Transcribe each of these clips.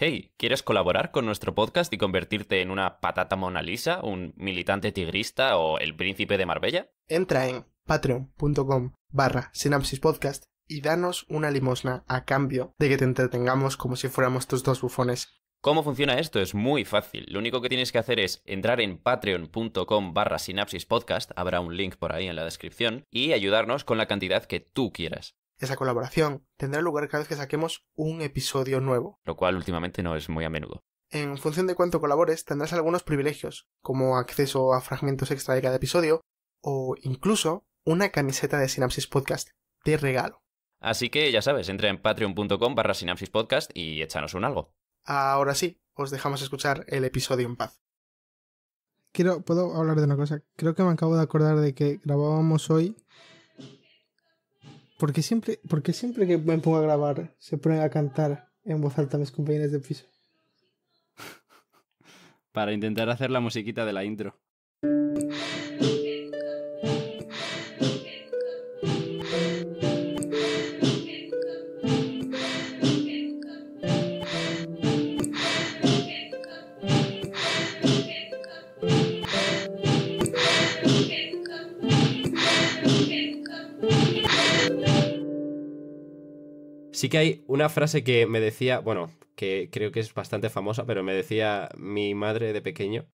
Hey, ¿quieres colaborar con nuestro podcast y convertirte en una patata Mona Lisa, un militante tigrista o el príncipe de Marbella? Entra en patreon.com barra sinapsispodcast y danos una limosna a cambio de que te entretengamos como si fuéramos tus dos bufones. ¿Cómo funciona esto? Es muy fácil. Lo único que tienes que hacer es entrar en patreon.com barra sinapsispodcast, habrá un link por ahí en la descripción, y ayudarnos con la cantidad que tú quieras. Esa colaboración tendrá lugar cada vez que saquemos un episodio nuevo. Lo cual últimamente no es muy a menudo. En función de cuánto colabores, tendrás algunos privilegios, como acceso a fragmentos extra de cada episodio, o incluso una camiseta de Sinapsis Podcast, de regalo. Así que ya sabes, entra en patreon.com barra y échanos un algo. Ahora sí, os dejamos escuchar el episodio en paz. Quiero, puedo hablar de una cosa. Creo que me acabo de acordar de que grabábamos hoy porque siempre, porque siempre que me pongo a grabar, se ponen a cantar en voz alta mis compañeros de piso. Para intentar hacer la musiquita de la intro. Sí que hay una frase que me decía, bueno, que creo que es bastante famosa, pero me decía mi madre de pequeño,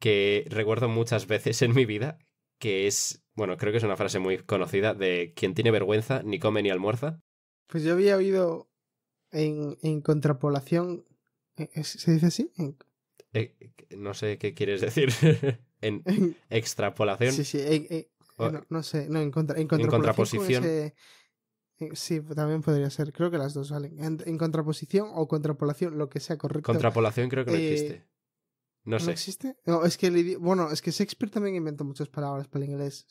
que recuerdo muchas veces en mi vida, que es, bueno, creo que es una frase muy conocida de quien tiene vergüenza ni come ni almuerza. Pues yo había oído en, en contrapolación, ¿e, ¿se dice así? Eh, eh, no sé qué quieres decir. en, extrapolación. Sí, sí, no, sé, no, en, en, contraposición. Eh, sí, también podría ser. Creo que las dos salen. En, contraposición o contrapolación, lo que sea correcto. Contrapolación creo que no eh, existe. No, sé. existe? No, es que bueno, es que Shakespeare también inventó muchas palabras para el inglés.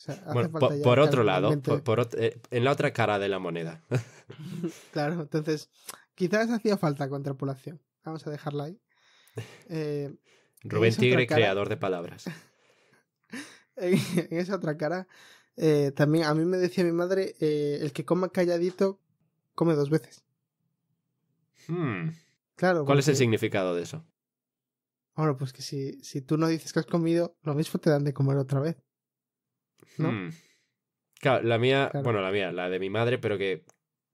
por, otro lado, por, eh, en la otra cara de la moneda. claro, entonces, quizás hacía falta contrapolación. Vamos a dejarla ahí. Rubén Tigre, creador de palabras. en esa otra cara eh, también a mí me decía mi madre, eh, el que coma calladito come dos veces. Hmm. Claro. ¿Cuál es el significado de eso? Ahora, pues que si, si tú no dices que has comido, lo mismo te dan de comer otra vez. ¿No? Hmm. Claro, la mía, bueno, la mía, la de mi madre, pero que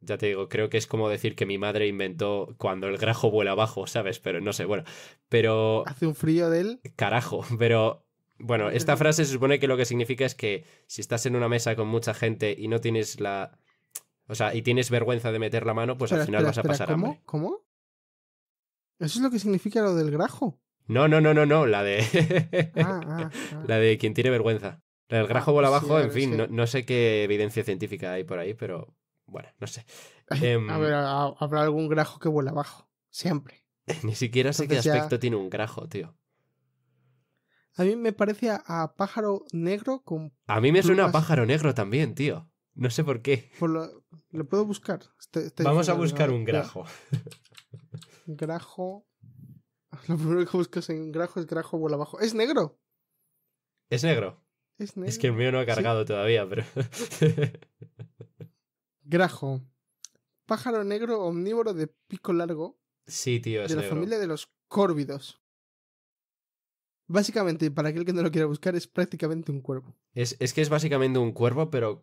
ya te digo, creo que es como decir que mi madre inventó cuando el grajo vuela abajo, ¿sabes? Pero no sé, bueno. Pero. Hace un frío del. Carajo, pero bueno, esta frase se supone que lo que significa es que si estás en una mesa con mucha gente y no tienes la. O sea, y tienes vergüenza de meter la mano, pues al final vas a pasar ¿cómo? ¿Cómo? ¿Eso es lo que significa lo del grajo? No, no, no, no, no, la de. Ah, ah, ah. La de quien tiene vergüenza. El grajo vuela pues abajo, en fin, no, sé qué evidencia científica hay por ahí, pero bueno, no sé. a em, ver, habrá algún grajo que vuela abajo, siempre. Ni siquiera sé qué aspecto tiene un grajo, tío. A mí me parece a, pájaro negro con. A mí me suena a pájaro negro también, tío. No sé por qué. lo, puedo buscar. Vamos a buscar un grajo. Grajo. Lo primero que buscas en grajo es grajo vuela abajo. ¡Es negro! ¿Es negro? Es negro. Es que el mío no ha cargado todavía, pero. grajo. Pájaro negro omnívoro de pico largo. Sí, tío, es De la familia de los córvidos. Básicamente, para aquel que no lo quiera buscar, es prácticamente un cuervo. Es, que es básicamente un cuervo, pero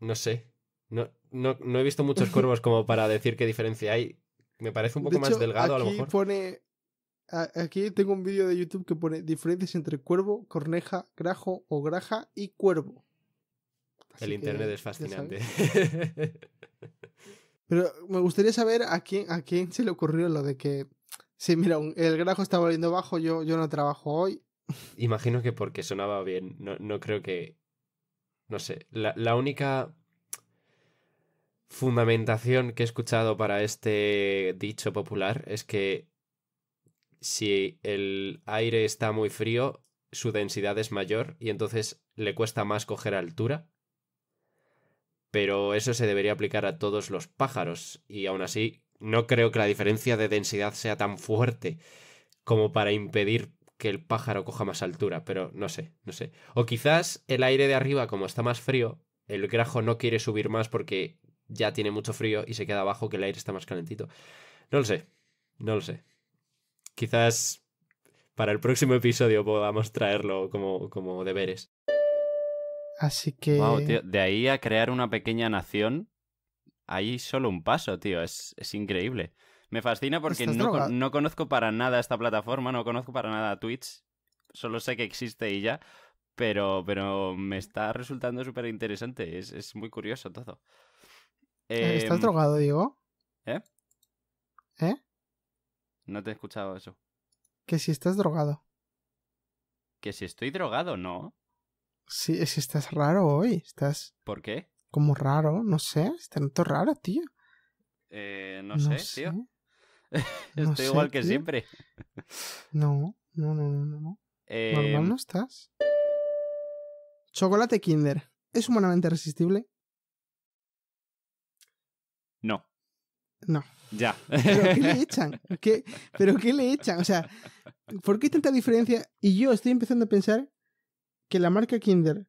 no sé. No, no, he visto muchos cuervos como para decir qué diferencia hay. Me parece un poco más delgado a lo mejor. Pone, aquí tengo un vídeo de YouTube que pone diferencias entre cuervo, corneja, grajo o graja y cuervo. El internet es fascinante. Pero me gustaría saber a quién, a quién se le ocurrió lo de que Sí, mira, el grajo está volviendo bajo, yo, yo no trabajo hoy. Imagino que porque sonaba bien, no, creo que... No sé, la, la única fundamentación que he escuchado para este dicho popular es que si el aire está muy frío, su densidad es mayor y entonces le cuesta más coger altura. Pero eso se debería aplicar a todos los pájaros y aún así no creo que la diferencia de densidad sea tan fuerte como para impedir que el pájaro coja más altura, pero no sé, no sé. O quizás el aire de arriba, como está más frío, el grajo no quiere subir más porque ya tiene mucho frío y se queda abajo que el aire está más calentito. No lo sé, no lo sé. Quizás para el próximo episodio podamos traerlo como, como deberes. Así que... Wow, tío, de ahí a crear una pequeña nación hay solo un paso, tío. Es, es increíble. Me fascina porque no, no, conozco para nada esta plataforma, no conozco para nada Twitch. Solo sé que existe y ya. Pero, pero me está resultando súper interesante. Es, es, muy curioso todo. ¿Estás em, drogado, Diego? ¿Eh? ¿Eh? No te he escuchado eso. Que si estás drogado. Que si estoy drogado, no. Sí, si estás raro hoy. Estás. ¿Por qué? como raro, no sé, está tanto raro, tío. Eh, no, sé, tío. Estoy igual que siempre. No, no, no, no, no. Normal em, no estás. Chocolate Kinder. ¿Es humanamente resistible? No. No. Ya. ¿Pero qué le echan? ¿Pero qué le echan? O sea, ¿por qué tanta diferencia? Y yo estoy empezando a pensar que la marca Kinder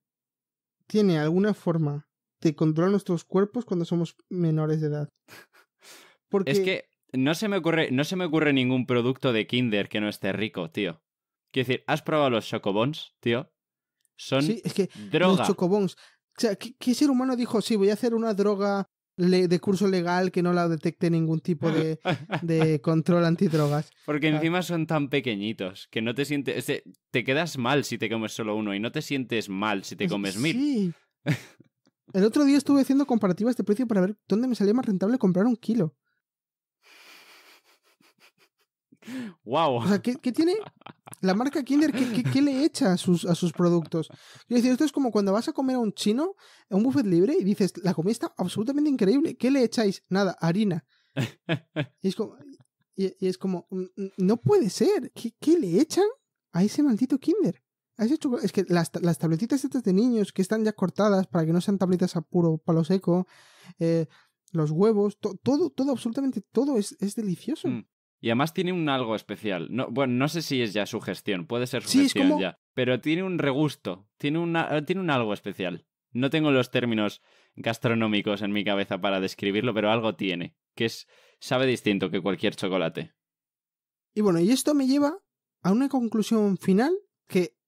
tiene alguna forma ¿Te controla nuestros cuerpos cuando somos menores de edad. Es que no se me ocurre, no se me ocurre ningún producto de Kinder que no esté rico, tío. Quiero decir, ¿has probado los chocobons, tío? Son droga. Los chocobons. O sea, ¿qué, ser humano dijo? Sí, voy a hacer una droga de curso legal que no la detecte ningún tipo de, control antidrogas. Porque encima son tan pequeñitos que no te sientes. Te, quedas mal si te comes solo uno y no te sientes mal si te comes sí. mil. El otro día estuve haciendo comparativas de precio para ver dónde me salía más rentable comprar un kilo. Wow. O sea, ¿qué, tiene la marca Kinder? ¿Qué, le echa a sus, a sus productos? Yo decir, esto es como cuando vas a comer a un chino, a un buffet libre, y dices, la comida está absolutamente increíble. ¿Qué le echáis? Nada, harina. Y es como, mm, mm, no puede ser. ¿Qué le echan a ese maldito Kinder? Es que las, tabletitas estas de niños que están ya cortadas para que no sean tabletas a puro palo seco, eh, los huevos, todo, todo, absolutamente todo es, delicioso. Mm. Y además tiene un algo especial. No, bueno, no sé si es ya su gestión, puede ser su ya. Pero tiene un regusto, tiene, tiene un algo especial. No tengo los términos gastronómicos en mi cabeza para describirlo, pero algo tiene, que es, sabe distinto que cualquier chocolate. Y bueno, y esto me lleva a una conclusión final que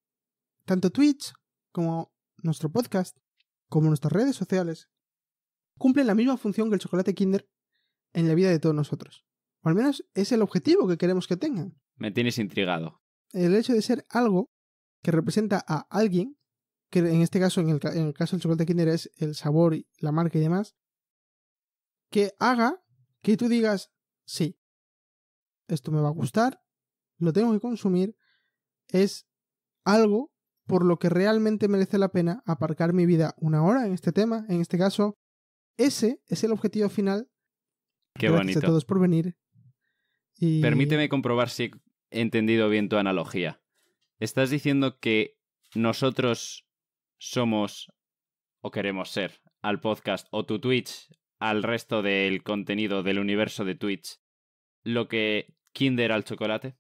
tanto Twitch como nuestro podcast, como nuestras redes sociales, cumplen la misma función que el chocolate Kinder en la vida de todos nosotros. O al menos es el objetivo que queremos que tengan. Me tienes intrigado. El hecho de ser algo que representa a alguien, que en este caso, en el, caso del chocolate Kinder es el sabor, la marca y demás, que haga que tú digas, sí, esto me va a gustar, lo tengo que consumir, es algo por lo que realmente merece la pena aparcar mi vida una hora en este tema, en este caso. Ese es el objetivo final. Qué bonito. a todos por venir. Permíteme comprobar si he entendido bien tu analogía. Estás diciendo que nosotros somos o queremos ser al podcast o tu Twitch, al resto del contenido del universo de Twitch, lo que Kinder al chocolate.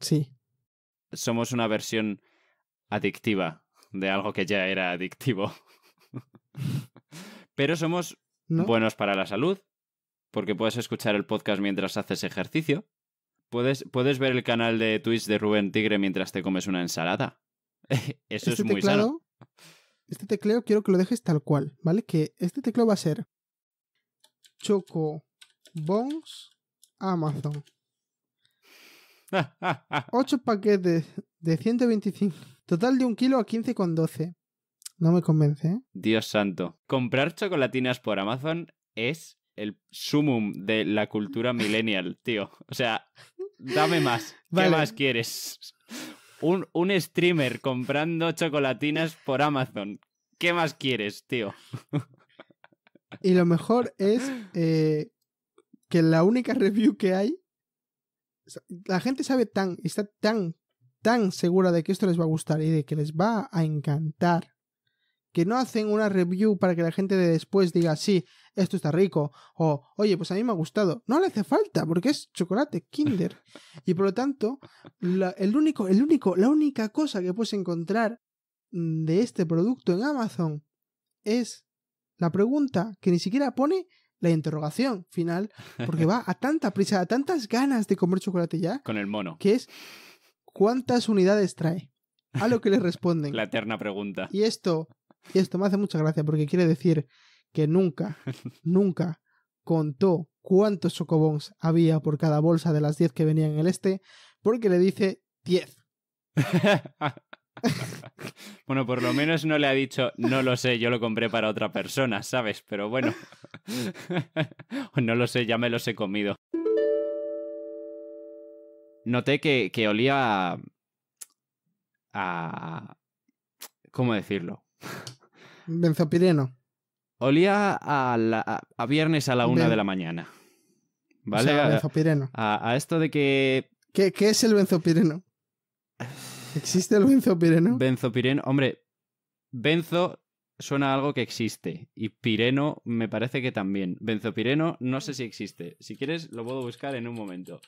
Sí. Somos una versión adictiva, de algo que ya era adictivo. Pero somos buenos para la salud, porque puedes escuchar el podcast mientras haces ejercicio. Puedes, puedes ver el canal de Twitch de Rubén Tigre mientras te comes una ensalada. Eso es este muy sano. Este tecleo quiero que lo dejes tal cual, ¿vale? Que este tecleo va a ser Choco Bones Amazon. 8 paquetes de 125. Total de un kilo a 15,12. No me convence, ¿eh? Dios santo. Comprar chocolatinas por Amazon es el sumum de la cultura millennial, tío. O sea, dame más. ¿Qué más quieres? Un, streamer comprando chocolatinas por Amazon. ¿Qué más quieres, tío? Y lo mejor es eh, que la única review que hay la gente sabe tan, está tan, tan segura de que esto les va a gustar y de que les va a encantar, que no hacen una review para que la gente de después diga, sí, esto está rico, o, oye, pues a mí me ha gustado. No le hace falta, porque es chocolate, Kinder. Y por lo tanto, el único, el único, la única cosa que puedes encontrar mm, de este producto en Amazon es la pregunta que ni siquiera pone la interrogación final, porque va a tanta prisa, a tantas ganas de comer chocolate ya. Con el mono. Que es, ¿cuántas unidades trae? A lo que le responden. La eterna pregunta. Y esto, y esto me hace mucha gracia porque quiere decir que nunca, nunca contó cuántos chocobons había por cada bolsa de las 10 que venían en el este, porque le dice 10. bueno, por lo menos no le ha dicho, no lo sé, yo lo compré para otra persona, ¿sabes? Pero bueno, no lo sé, ya me los he comido. Noté que, olía a, ¿Cómo decirlo? Benzopireno. Olía a, a, viernes a la una de la mañana. ¿Vale? A, esto de que ¿Qué, ¿Qué, es el benzopireno? ¿Existe el benzopireno? Benzopireno, hombre, benzo suena a algo que existe y pireno me parece que también. Benzopireno no sé si existe. Si quieres lo puedo buscar en un momento.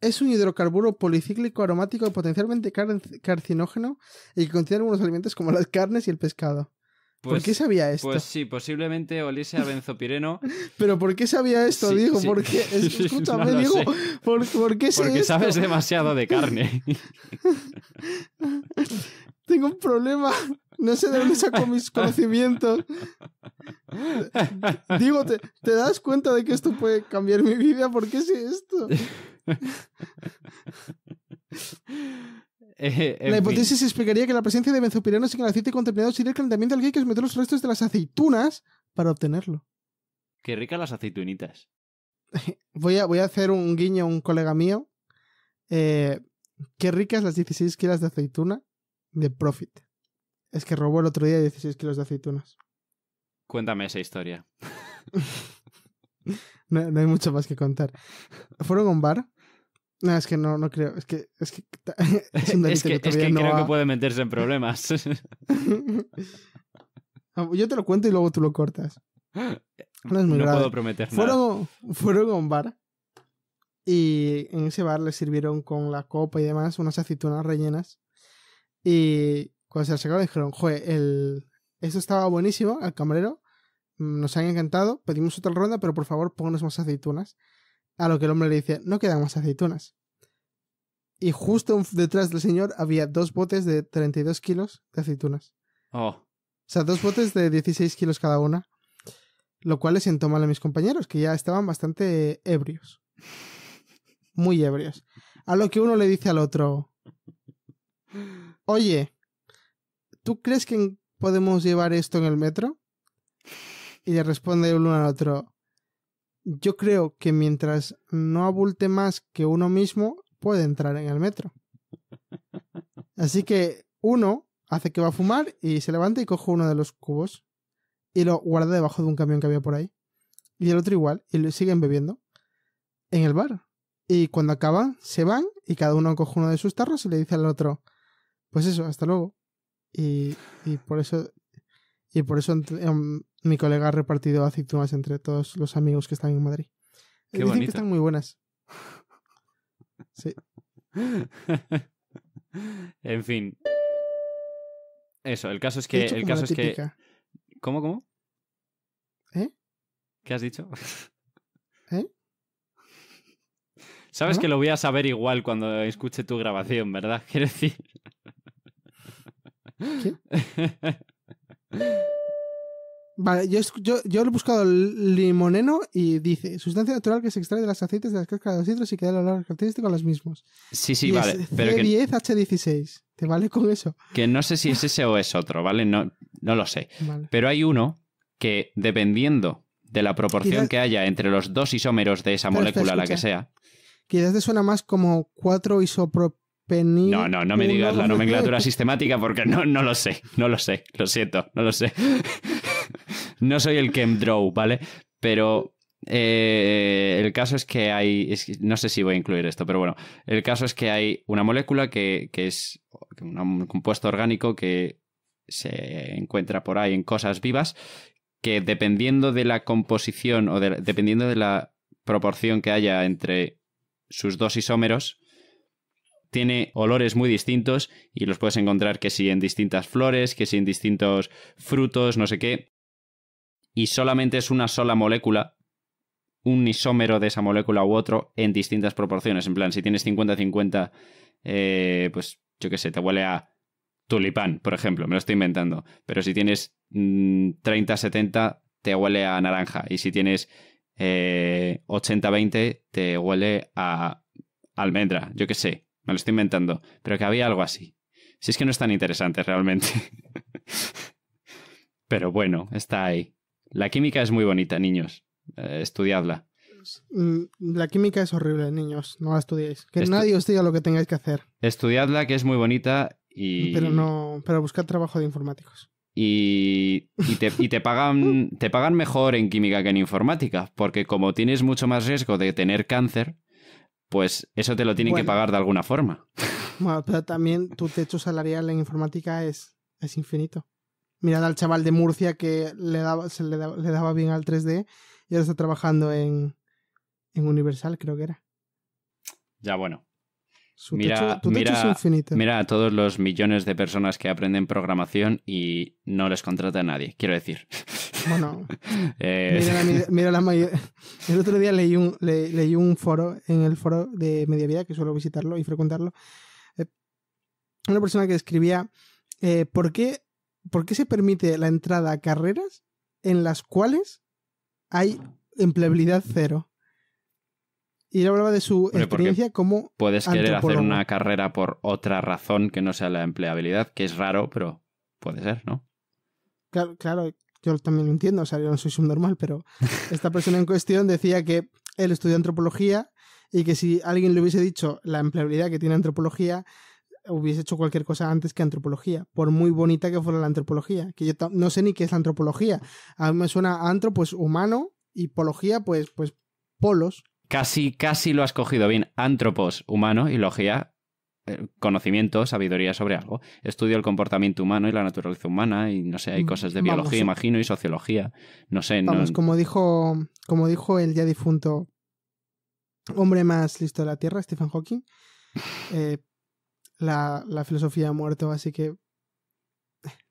Es un hidrocarburo policíclico aromático potencialmente carcinógeno y que contiene algunos alimentos como las carnes y el pescado. ¿Por qué pues, sabía esto? Pues sí, posiblemente oliese a Pireno. Pero ¿por qué sabía esto, Digo, ¿Por qué? Escúchame, ¿por, ¿por, qué sé Porque sabes demasiado de carne. Tengo un problema. No sé de dónde saco mis conocimientos. Digo, ¿te, ¿te das cuenta de que esto puede cambiar mi vida? ¿Por qué sé esto? Eh, la hipótesis explicaría que la presencia de benzopiranos en el aceite contaminado sería el calentamiento del que meter los restos de las aceitunas para obtenerlo. Qué ricas las aceitunitas. Voy a, voy a hacer un guiño a un colega mío. Eh, qué ricas las 16 kilos de aceituna de Profit. Es que robó el otro día 16 kilos de aceitunas. Cuéntame esa historia. no, no hay mucho más que contar. Fueron a un bar no, es que no, no creo. Es que es, que, es que, creo que puede meterse en problemas. Yo te lo cuento y luego tú lo cortas. No es muy puedo prometer fueron, nada. Fueron a un bar y en ese bar le sirvieron con la copa y demás unas aceitunas rellenas. Y cuando se las sacaron dijeron, joder, el... eso estaba buenísimo, al camarero, mm, nos han encantado, pedimos otra ronda, pero por favor pónganos más aceitunas. A lo que el hombre le dice, no quedan más aceitunas. Y justo detrás del señor había dos botes de 32 kilos de aceitunas. Oh. O sea, dos botes de 16 kilos cada una. Lo cual es sentó mal a mis compañeros, que ya estaban bastante ebrios. Muy ebrios. A lo que uno le dice al otro, oye, ¿tú crees que podemos llevar esto en el metro? Y le responde uno al otro, yo creo que mientras no abulte más que uno mismo, puede entrar en el metro. Así que uno hace que va a fumar y se levanta y coge uno de los cubos y lo guarda debajo de un camión que había por ahí. Y el otro igual, y lo siguen bebiendo en el bar. Y cuando acaban, se van y cada uno coge uno de sus tarros y le dice al otro, pues eso, hasta luego. Y, por eso, y por eso em, mi colega ha repartido aceitunas entre todos los amigos que están en Madrid. Que eh, Dicen que están muy buenas. sí. en fin. Eso, el caso es que. el caso es que. ¿Cómo, cómo? ¿Eh? ¿Qué has dicho? ¿Eh? Sabes que lo voy a saber igual cuando escuche tu grabación, ¿verdad? Quiero decir. ¿Qué? yo, yo, he buscado limoneno y dice, sustancia natural que se extrae de las aceites de las cáscaras de los citros y que da el olor a los mismos. Sí, sí, vale. Es C10, H16. ¿Te vale con eso? Que no sé si es ese o es otro, ¿vale? No, no lo sé. Pero hay uno que, dependiendo de la proporción que haya entre los dos isómeros de esa molécula, la que sea. Quizás te suena más como cuatro isopropenil no, no, no me digas la nomenclatura sistemática porque no, no lo sé, no lo sé, lo siento, no lo sé. no soy el que draw, ¿vale? Pero eh, el caso es que hay. no sé si voy a incluir esto, pero bueno. El caso es que hay una molécula que, es un compuesto orgánico que se encuentra por ahí en cosas vivas que dependiendo de la composición o dependiendo de la proporción que haya entre sus dos isómeros, tiene olores muy distintos y los puedes encontrar que si en distintas flores, que si en distintos frutos, no sé qué y solamente es una sola molécula, un isómero de esa molécula u otro en distintas proporciones. En plan, si tienes 50-50, eh, pues yo qué sé, te huele a tulipán, por ejemplo, me lo estoy inventando. Pero si tienes 30-70, mm, te huele a naranja. Y si tienes 80-20, eh, te huele a almendra, yo qué sé, me lo estoy inventando. Pero que había algo así. Si es que no es tan interesante realmente. Pero bueno, está ahí. La química es muy bonita, niños. Eh, estudiadla. Mm, la química es horrible, niños. No la estudiéis. Que nadie os diga lo que tengáis que hacer. Estudiadla, que es muy bonita y. Pero no. Pero buscad trabajo de informáticos. Y, y, te, pagan, te pagan mejor en química que en informática, porque como tienes mucho más riesgo de tener cáncer, pues eso te lo tienen que pagar de alguna forma. Bueno, pero también tu techo salarial en informática es, es infinito mirad al chaval de Murcia que le daba, le, bien al 3D y ahora está trabajando en, Universal, creo que era. Ya bueno. mira, infinito. mira a todos los millones de personas que aprenden programación y no les contrata a nadie, quiero decir. Bueno, eh, mira, El otro día leí un, un foro en el foro de Mediavía, que suelo visitarlo y frecuentarlo. Eh, una persona que escribía: eh, ¿Por qué ¿por qué se permite la entrada a carreras en las cuales hay empleabilidad cero? Y él hablaba de su experiencia como. Puedes querer hacer una carrera por otra razón que no sea la empleabilidad, que es raro, pero puede ser, ¿no? Claro, claro, yo también lo entiendo, o sea, yo no soy subnormal, pero esta persona en cuestión decía que él estudió antropología y que si alguien le hubiese dicho la empleabilidad que tiene antropología, hubiese hecho cualquier cosa antes que antropología, por muy bonita que fuera la antropología, que yo no sé ni qué es la antropología. A mí me suena antro, pues humano, y pología, pues, pues polos. Casi, casi lo has cogido bien. Antropos, humano, y logía, eh, conocimiento, sabiduría sobre algo. Estudio el comportamiento humano y la naturaleza humana y no sé, hay mm, cosas de biología, imagino, y sociología. No sé. Vamos, no... como dijo, como dijo el ya difunto hombre más listo de la Tierra, Stephen Hawking, eh, la, filosofía ha muerto, así que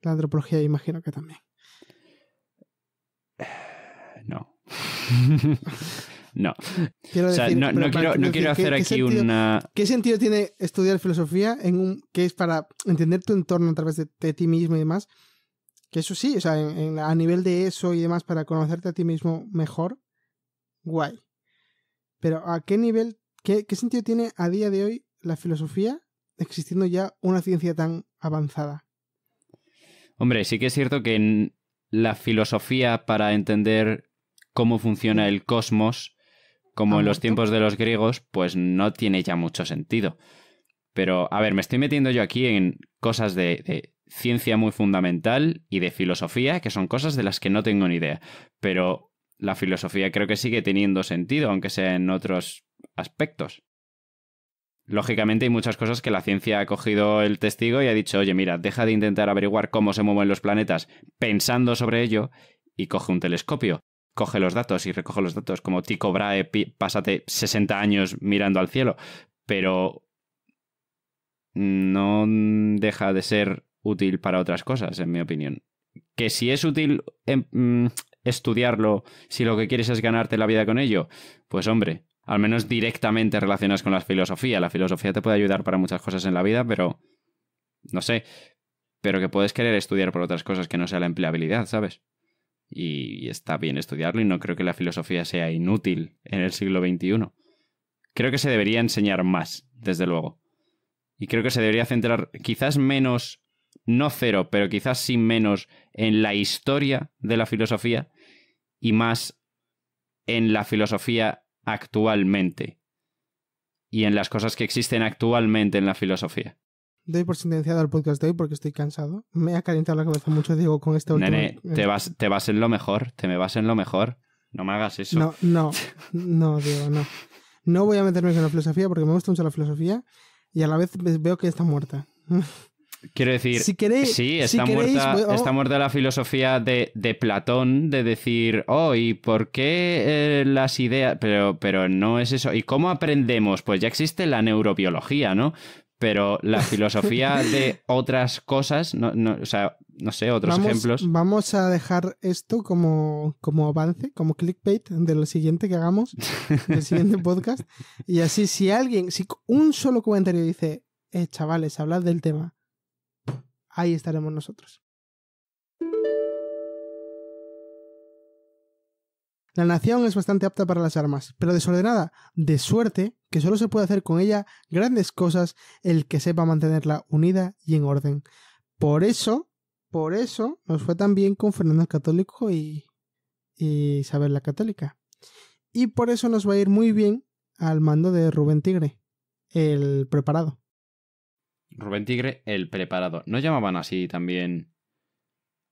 la antropología imagino que también. No. no. Quiero decir, no, quiero, hacer aquí una. ¿Qué sentido tiene estudiar filosofía en un que es para entender tu entorno a través de, ti mismo y demás? Que eso sí, o sea, a nivel de eso y demás, para conocerte a ti mismo mejor, guay. Pero ¿a qué nivel, qué sentido tiene a día de hoy la filosofía existiendo ya una ciencia tan avanzada. Hombre, sí que es cierto que en la filosofía para entender cómo funciona el cosmos, como en los tiempos de los griegos, pues no tiene ya mucho sentido. Pero, a ver, me estoy metiendo yo aquí en cosas de, de ciencia muy fundamental y de filosofía, que son cosas de las que no tengo ni idea. Pero la filosofía creo que sigue teniendo sentido, aunque sea en otros aspectos. Lógicamente hay muchas cosas que la ciencia ha cogido el testigo y ha dicho, oye, mira, deja de intentar averiguar cómo se mueven los planetas pensando sobre ello y coge un telescopio, coge los datos y recoge los datos, como Tico Brahe, pásate 60 años mirando al cielo, pero no deja de ser útil para otras cosas, en mi opinión. Que si es útil em, mm, estudiarlo, si lo que quieres es ganarte la vida con ello, pues hombre, al menos directamente relacionadas con la filosofía. La filosofía te puede ayudar para muchas cosas en la vida, pero no sé, pero que puedes querer estudiar por otras cosas que no sea la empleabilidad, ¿sabes? Y, está bien estudiarlo y no creo que la filosofía sea inútil en el siglo XXI. Creo que se debería enseñar más, desde luego. Y creo que se debería centrar quizás menos, no cero, pero quizás sin menos en la historia de la filosofía y más en la filosofía actualmente y en las cosas que existen actualmente en la filosofía. Doy por sentenciado al podcast de hoy porque estoy cansado. Me ha calentado la cabeza mucho, Diego, con este último... Nene, eh. te vas, te vas en lo mejor, te me vas en lo mejor. No me hagas eso. No, no, no, Diego, no. No voy a meterme en la filosofía porque me gusta mucho la filosofía y a la vez veo que está muerta. Quiero decir, si queréis, sí, está, muerta, la filosofía de, de, Platón de decir, oh, ¿y por qué eh, las ideas? Pero, pero no es eso. ¿Y cómo aprendemos? Pues ya existe la neurobiología, ¿no? Pero la filosofía de otras cosas, no, o sea, no sé, otros ejemplos. Vamos a dejar esto como, avance, como clickbait de lo siguiente que hagamos, del siguiente podcast. Y así, si alguien, si un solo comentario dice, eh, chavales, hablad del tema ahí estaremos nosotros. La nación es bastante apta para las armas, pero desordenada, de suerte que solo se puede hacer con ella grandes cosas el que sepa mantenerla unida y en orden. Por eso, por eso nos fue tan bien con Fernando el Católico y, y Isabel la Católica. Y por eso nos va a ir muy bien al mando de Rubén Tigre, el preparado. Rubén Tigre el preparado. ¿No llamaban así también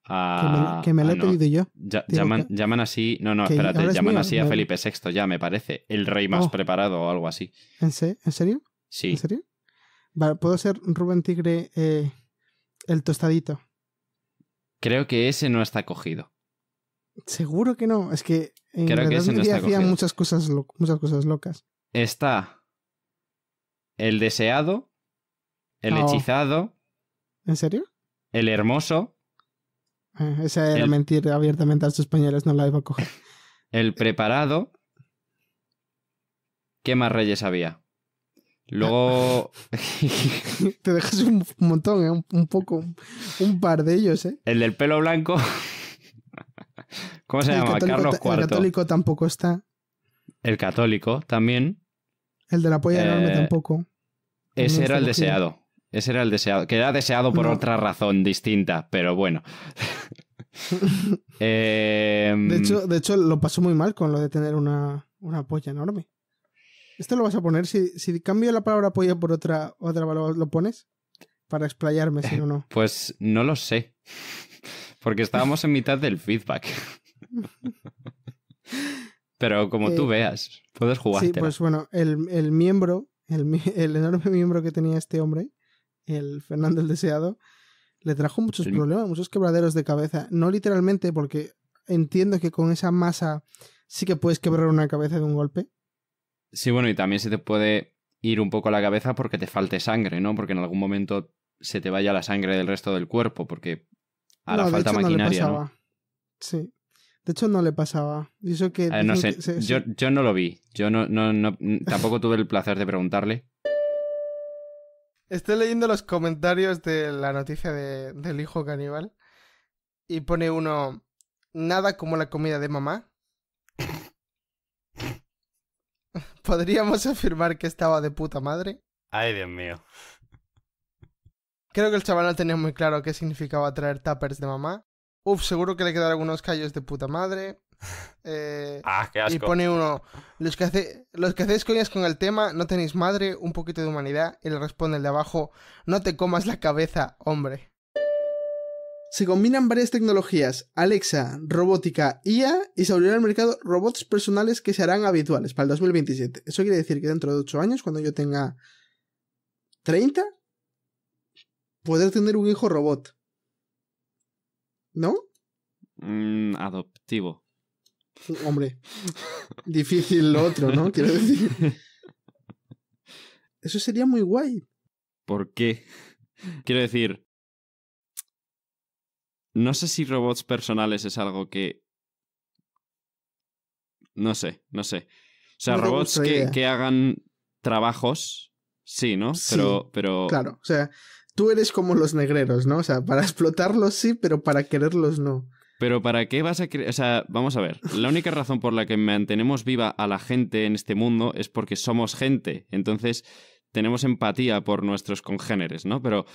a. Que me, lo he pedido yo. llaman, así. No, no, espérate, llaman así a Felipe VI ya, me parece. El rey más oh. preparado o algo así. ¿En, serio? Sí. ¿En serio? Vale, ¿puedo ser Rubén Tigre eh, el tostadito? Creo que ese no está cogido. Seguro que no. Es que en que muchas cosas, muchas cosas locas. Está el deseado, el oh. hechizado. ¿En serio? El hermoso. ese eh, esa era mentir abiertamente a los españoles, no la iba a coger. El preparado. ¿Qué más reyes había? Luego. Te dejas un montón, eh, un, poco. Un par de ellos, ¿eh? El del pelo blanco. ¿Cómo se llama? Carlos IV. El católico tampoco está. El católico también. El del apoyo enorme eh, tampoco. Ese era el deseado. Ese era el deseado, que era deseado por otra razón distinta, pero bueno. Em, de, hecho, de hecho, lo pasó muy mal con lo de tener una, polla enorme. Esto lo vas a poner, si, cambio la palabra polla por otra, otra palabra, ¿lo pones? Para explayarme, si eh, no, no. Pues no lo sé, porque estábamos en mitad del feedback. pero como tú eh, veas, puedes jugar. Sí, pues bueno, el, miembro, el, el enorme miembro que tenía este hombre, el Fernando el Deseado, le trajo muchos problemas, muchos quebraderos de cabeza. No literalmente, porque entiendo que con esa masa sí que puedes quebrar una cabeza de un golpe. Sí, bueno, y también se te puede ir un poco la cabeza porque te falte sangre, ¿no? Porque en algún momento se te vaya la sangre del resto del cuerpo, porque a la falta maquinaria, no, Sí. De hecho, no le pasaba. Yo, no sé. yo, yo, no lo vi. Yo no, tampoco tuve el placer de preguntarle. Estoy leyendo los comentarios de la noticia del hijo caníbal y pone uno, nada como la comida de mamá. ¿Podríamos afirmar que estaba de puta madre? Ay, Dios mío. Creo que el chaval no tenía muy claro qué significaba traer tuppers de mamá. Uf, seguro que le quedaron algunos callos de puta madre. Eh, ah, Y pone uno, los que, hace, los que hacéis coñas con el tema, no tenéis madre, un poquito de humanidad, y le responde el de abajo, no te comas la cabeza, hombre. Se combinan varias tecnologías, Alexa, robótica, IA, y se abrirá al mercado robots personales que se harán habituales para el 2027. Eso quiere decir que dentro de 8 años, cuando yo tenga 30, poder tener un hijo robot. ¿No? Mm, adoptivo. Hombre, difícil lo otro, ¿no? Quiero decir. Eso sería muy guay. ¿Por qué? Quiero decir, no sé si robots personales es algo que... No sé, no sé. O sea, robots que, que, hagan trabajos, sí, ¿no? pero, pero... Claro, o sea, tú eres como los negreros, ¿no? O sea, para explotarlos sí, pero para quererlos no. Pero ¿para qué vas a O sea, vamos a ver. La única razón por la que mantenemos viva a la gente en este mundo es porque somos gente. Entonces, tenemos empatía por nuestros congéneres, ¿no? Pero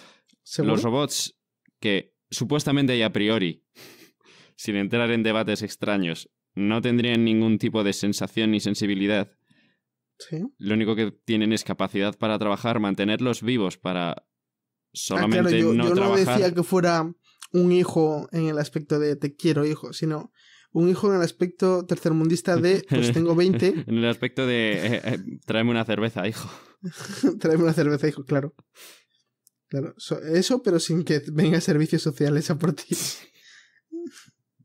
los robots que supuestamente hay a priori, sin entrar en debates extraños, no tendrían ningún tipo de sensación ni sensibilidad. ¿Sí? Lo único que tienen es capacidad para trabajar, mantenerlos vivos para solamente ah, claro, yo, no No decía que fuera un hijo en el aspecto de te quiero hijo, sino un hijo en el aspecto tercermundista de pues tengo 20. en el aspecto de traeme eh, eh, tráeme una cerveza, hijo. tráeme una cerveza, hijo, claro. Claro, eso, pero sin que venga servicios sociales a por ti.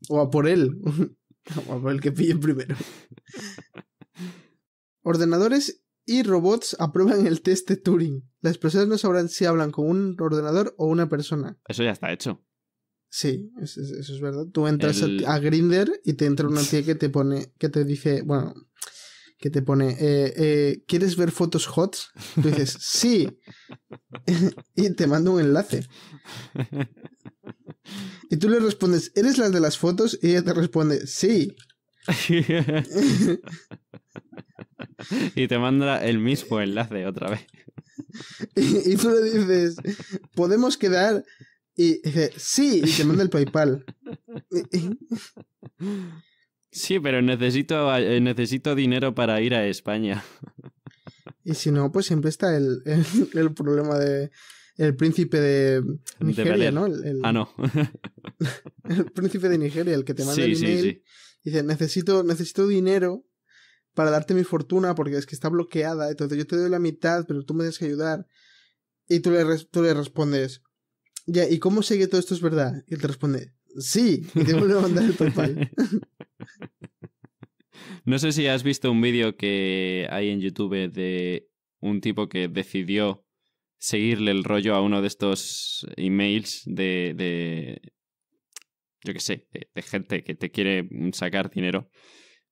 o a por él. o a por el que pille primero. Ordenadores y robots aprueban el test de Turing. Las personas no sabrán si hablan con un ordenador o una persona. Eso ya está hecho. Sí, eso, es verdad. Tú entras a, Grinder y te entra una tía que te pone, que te dice, bueno, que te pone, eh, eh, ¿quieres ver fotos hot? Tú dices, sí. y te manda un enlace. Y tú le respondes, ¿eres la de las fotos? Y ella te responde, sí. y te manda el mismo enlace otra vez. y tú le dices, ¿podemos quedar? Y dice, sí, y te manda el PayPal. sí, pero necesito, eh, necesito dinero para ir a España. y si no, pues siempre está el, problema de el príncipe de Nigeria, ¿no? El, ah, no. el príncipe de Nigeria, el que te manda el email. Dice, necesito, necesito dinero para darte mi fortuna porque es que está bloqueada. Entonces yo te doy la mitad, pero tú me tienes que ayudar. Y tú le, tú le respondes, ya, ¿y cómo sé que todo esto es verdad? Y él te responde, sí, y te vuelve a mandar el PayPal. no sé si has visto un vídeo que hay en YouTube de un tipo que decidió seguirle el rollo a uno de estos emails de, de yo qué sé, de, gente que te quiere sacar dinero.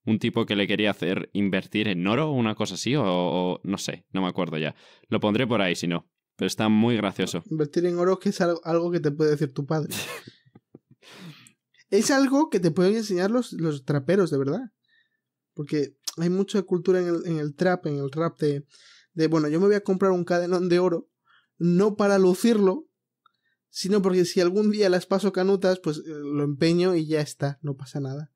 Un tipo que le quería hacer invertir en oro, una cosa así, o no sé, no me acuerdo ya. Lo pondré por ahí, si no. Pero está muy gracioso. Invertir en oro que es algo que te puede decir tu padre. es algo que te pueden enseñar los, traperos, de verdad. Porque hay mucha cultura en el, en el trap, en el rap de, de, bueno, yo me voy a comprar un cadenón de oro, no para lucirlo, sino porque si algún día las paso canutas, pues eh, lo empeño y ya está, no pasa nada.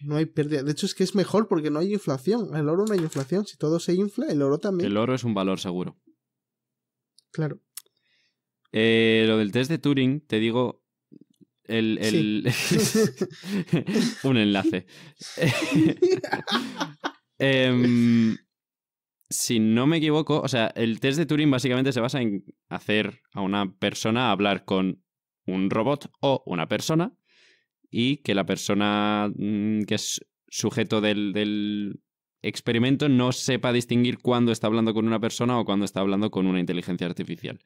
No hay pérdida. De hecho, es que es mejor porque no hay inflación. El oro no hay inflación. Si todo se infla, el oro también. El oro es un valor seguro. Claro. Eh, lo del test de Turing, te digo. El, el... un enlace. Em, si no me equivoco, o sea, el test de Turing básicamente se basa en hacer a una persona hablar con un robot o una persona y que la persona mm, que es sujeto del, experimento no sepa distinguir cuándo está hablando con una persona o cuando está hablando con una inteligencia artificial.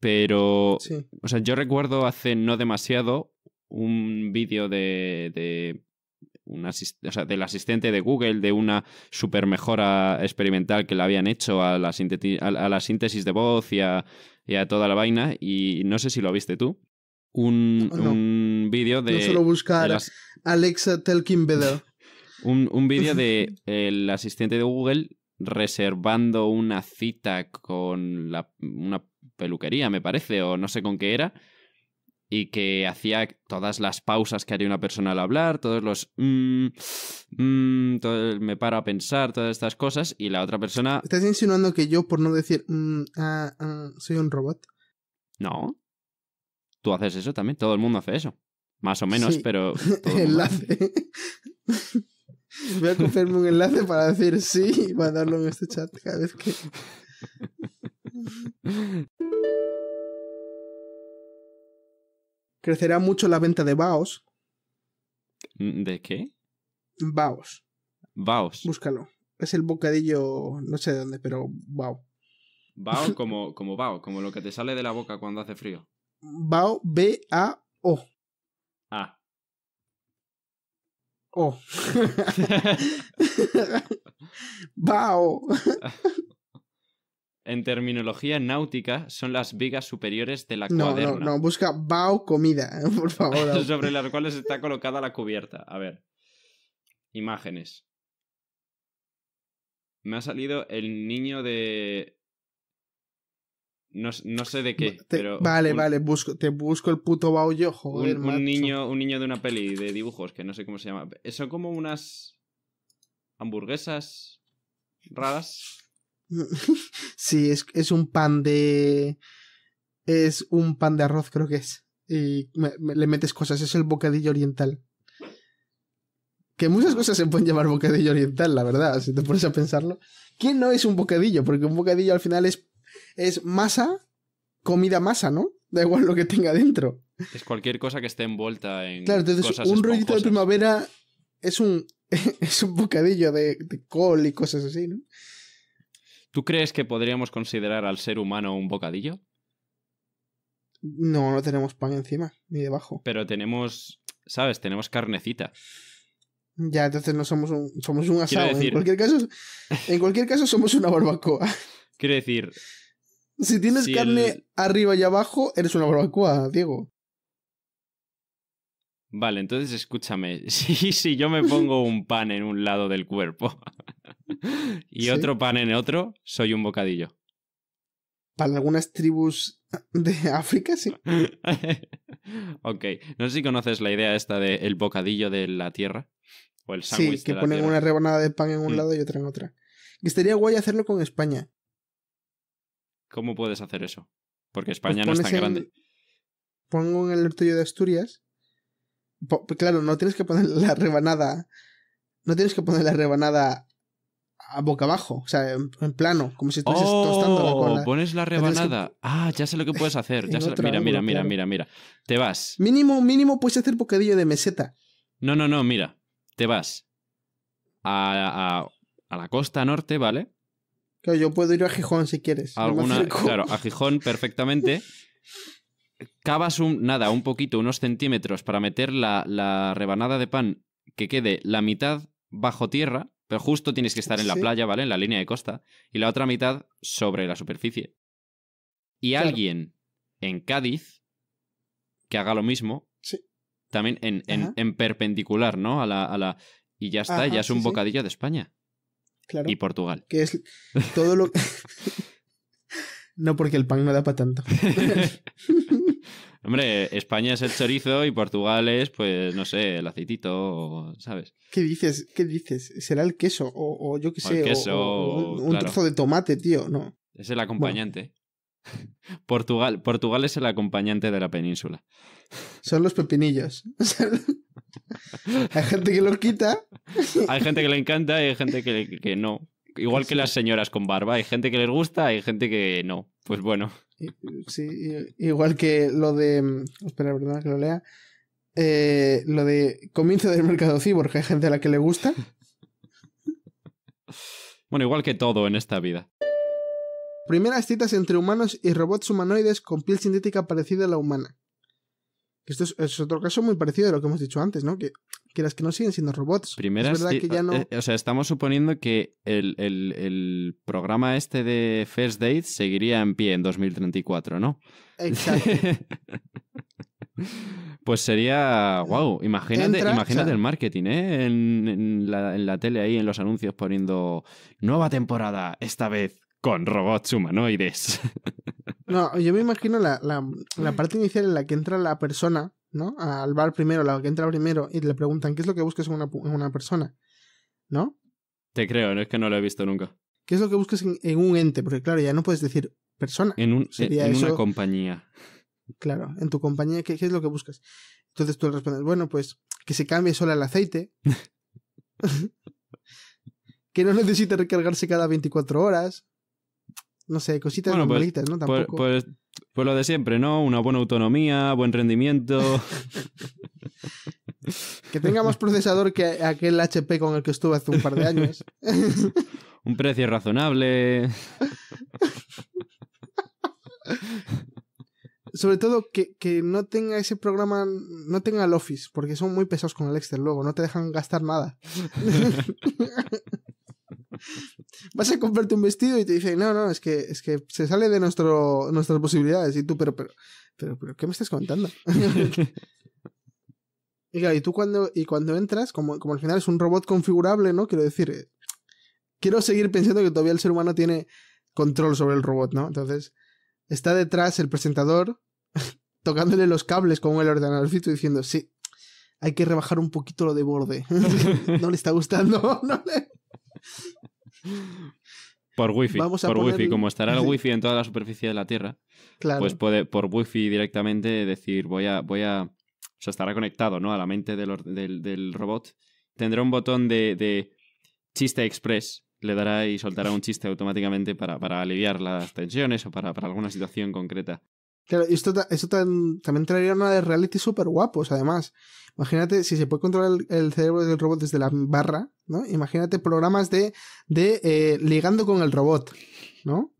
Pero, o sea, yo recuerdo hace no demasiado un vídeo de, de del asistente de Google de una super mejora experimental que le habían hecho a la, a la síntesis de voz y a, toda la vaina. Y no sé si lo viste tú un, un vídeo de. No solo buscar Alexa Telkin un, un vídeo de el asistente de Google reservando una cita con la, una peluquería, me parece, o no sé con qué era, y que hacía todas las pausas que haría una persona al hablar, todos los... Mm, mm", me paro a pensar, todas estas cosas, y la otra persona... ¿Estás insinuando que yo, por no decir... Mm, ah, ah, soy un robot? No. Tú haces eso también, todo el mundo hace eso. Más o menos, pero. enlace. Voy a cogerme un enlace para decir sí y mandarlo en este chat cada vez que. Crecerá mucho la venta de baos. Mm, ¿De qué? Baos. Baos. Búscalo. Es el bocadillo, no sé de dónde, pero bao. Bao como, como bao, como lo que te sale de la boca cuando hace frío. Bao, B-A-O. A. O. Bao. En terminología náutica, son las vigas superiores de la cuaderna. No, no, no, busca bao comida, por favor. sobre las cuales está colocada la cubierta. A ver. Imágenes. Me ha salido el niño de no, sé de qué, pero... Vale, vale, busco, te busco el puto bao un, niño, un niño de una peli de dibujos, que no sé cómo se llama. Eh, son como unas hamburguesas raras. sí, es, es, un pan de... Es un pan de arroz, creo que es. Y le metes cosas, es el bocadillo oriental. Que muchas cosas se pueden llamar bocadillo oriental, la verdad, si te pones a pensarlo. ¿Quién no es un bocadillo? Porque un bocadillo al final es es masa, comida masa, ¿no? Da igual lo que tenga dentro. Es cualquier cosa que esté envuelta en. Claro, entonces un rollito de primavera es un, es un bocadillo de, col y cosas así, ¿no? ¿Tú crees que podríamos considerar al ser humano un bocadillo? No, no tenemos pan encima, ni debajo. Pero tenemos, ¿sabes? Tenemos carnecita. Ya, entonces no somos un, somos un asado. En, cualquier caso, en cualquier caso, somos una barbacoa. Quiero decir, si tienes carne arriba y abajo, eres una barbacoa, Diego. Vale, entonces escúchame. Si, yo me pongo un pan en un lado del cuerpo y otro pan en otro, soy un bocadillo. Para algunas tribus de África, sí. ok. No sé si conoces la idea esta del el bocadillo de la tierra. O el sándwich. Sí, que ponen una rebanada de pan en un mm. lado y otra en otra. estaría guay hacerlo con España. ¿Cómo puedes hacer eso? Porque pues España no es tan grande. Pongo en el ortullo de Asturias. Pues claro, no tienes que poner la rebanada. No tienes que poner la rebanada a boca abajo, o sea, en, plano, como si estuvieses tostando oh, cola. pones la rebanada. Ah, ya sé lo que puedes hacer. Mira, mira, mira, mira, mira. Te vas. Mínimo, mínimo puedes hacer bocadillo de meseta. No, no, no, mira. Te vas a, a la costa norte, ¿vale? Claro, yo puedo ir a Gijón si quieres. claro, a Gijón perfectamente. Cavas un, nada, un poquito, unos centímetros para meter la, la, rebanada de pan que quede la mitad bajo tierra, pero justo tienes que estar en la playa, ¿vale? En la línea de costa, y la otra mitad sobre la superficie. Y alguien en Cádiz que haga lo mismo. Sí. También en, en, perpendicular, ¿no? A la, a la, y ya está, ya es un bocadillo de España. Y Portugal. Que es todo lo. no, porque el pan no da para tanto. Hombre, España es el chorizo y Portugal es, pues, no sé, el aceitito, ¿sabes? ¿Qué dices? ¿Qué dices? ¿Será el queso? O, yo qué sé, un, trozo de tomate, tío, no. Es el acompañante. Portugal, Portugal es el acompañante de la península. Son los pepinillos. hay gente que lo quita. hay gente que le encanta y hay gente que, no. Igual que las señoras con barba, hay gente que les gusta, hay gente que no. Pues bueno. Sí, igual que lo de. Mm, espera, perdona, que lo lea. Eh, lo de comienzo del mercado cibor, hay gente a la que le gusta. Bueno, igual que todo en esta vida. Primeras citas entre humanos y robots humanoides con piel sintética parecida a la humana. Esto es, otro caso muy parecido a lo que hemos dicho antes, ¿no? Que, las que no siguen siendo robots. Primera es verdad que ya ah, no... Eh, o sea, estamos suponiendo que el, programa este de First Date seguiría en pie en 2034, ¿no? Exacto. pues sería, wow, imagínate, imagínate el marketing, ¿eh? la, en la tele ahí, en los anuncios poniendo nueva temporada, esta vez con robots humanoides. No, yo me imagino la, parte inicial en la que entra la persona, ¿no? Al bar primero, la que entra primero, y le preguntan qué es lo que buscas en una, persona, ¿no? Te creo, no es que no lo he visto nunca. ¿Qué es lo que buscas en, un ente? Porque claro, ya no puedes decir persona. En, un, eh, una compañía. Claro, en tu compañía, ¿qué, ¿qué, es lo que buscas? Entonces tú le respondes, bueno, pues que se cambie solo el aceite. que no necesite recargarse cada 24 horas. No sé, cositas bueno, pues, ¿no? Pues, Tampoco. Pues, pues, lo de siempre, ¿no? Una buena autonomía, buen rendimiento. que tenga más procesador que aquel HP con el que estuve hace un par de años. un precio razonable. Sobre todo que, que, no tenga ese programa, no tenga el Office, porque son muy pesados con el Excel luego, no te dejan gastar nada vas a comprarte un vestido y te dicen, no, no, es que, es que se sale de nuestro, nuestras posibilidades. Y tú, pero, pero, pero, pero ¿qué me estás contando? y claro, y tú cuando, y cuando entras, como, al final es un robot configurable, ¿no? Quiero decir, eh, quiero seguir pensando que todavía el ser humano tiene control sobre el robot, ¿no? Entonces, está detrás el presentador tocándole los cables con el ordenadorcito diciendo, sí, hay que rebajar un poquito lo de borde. no le está gustando. No le... Por wifi, por wifi, como estará el wifi en toda la superficie de la Tierra, pues puede por wifi directamente decir voy a, voy a, o estará conectado, ¿no? A la mente del, del, robot. Tendrá un botón de, de, chiste express, le dará y soltará un chiste automáticamente para, para aliviar las tensiones o para, para alguna situación concreta. Claro, esto, esto también traería una de reality súper guapos, además. Imagínate, si se puede controlar el, cerebro del robot desde la barra, ¿no? Imagínate programas de, de eh, ligando con el robot, ¿no?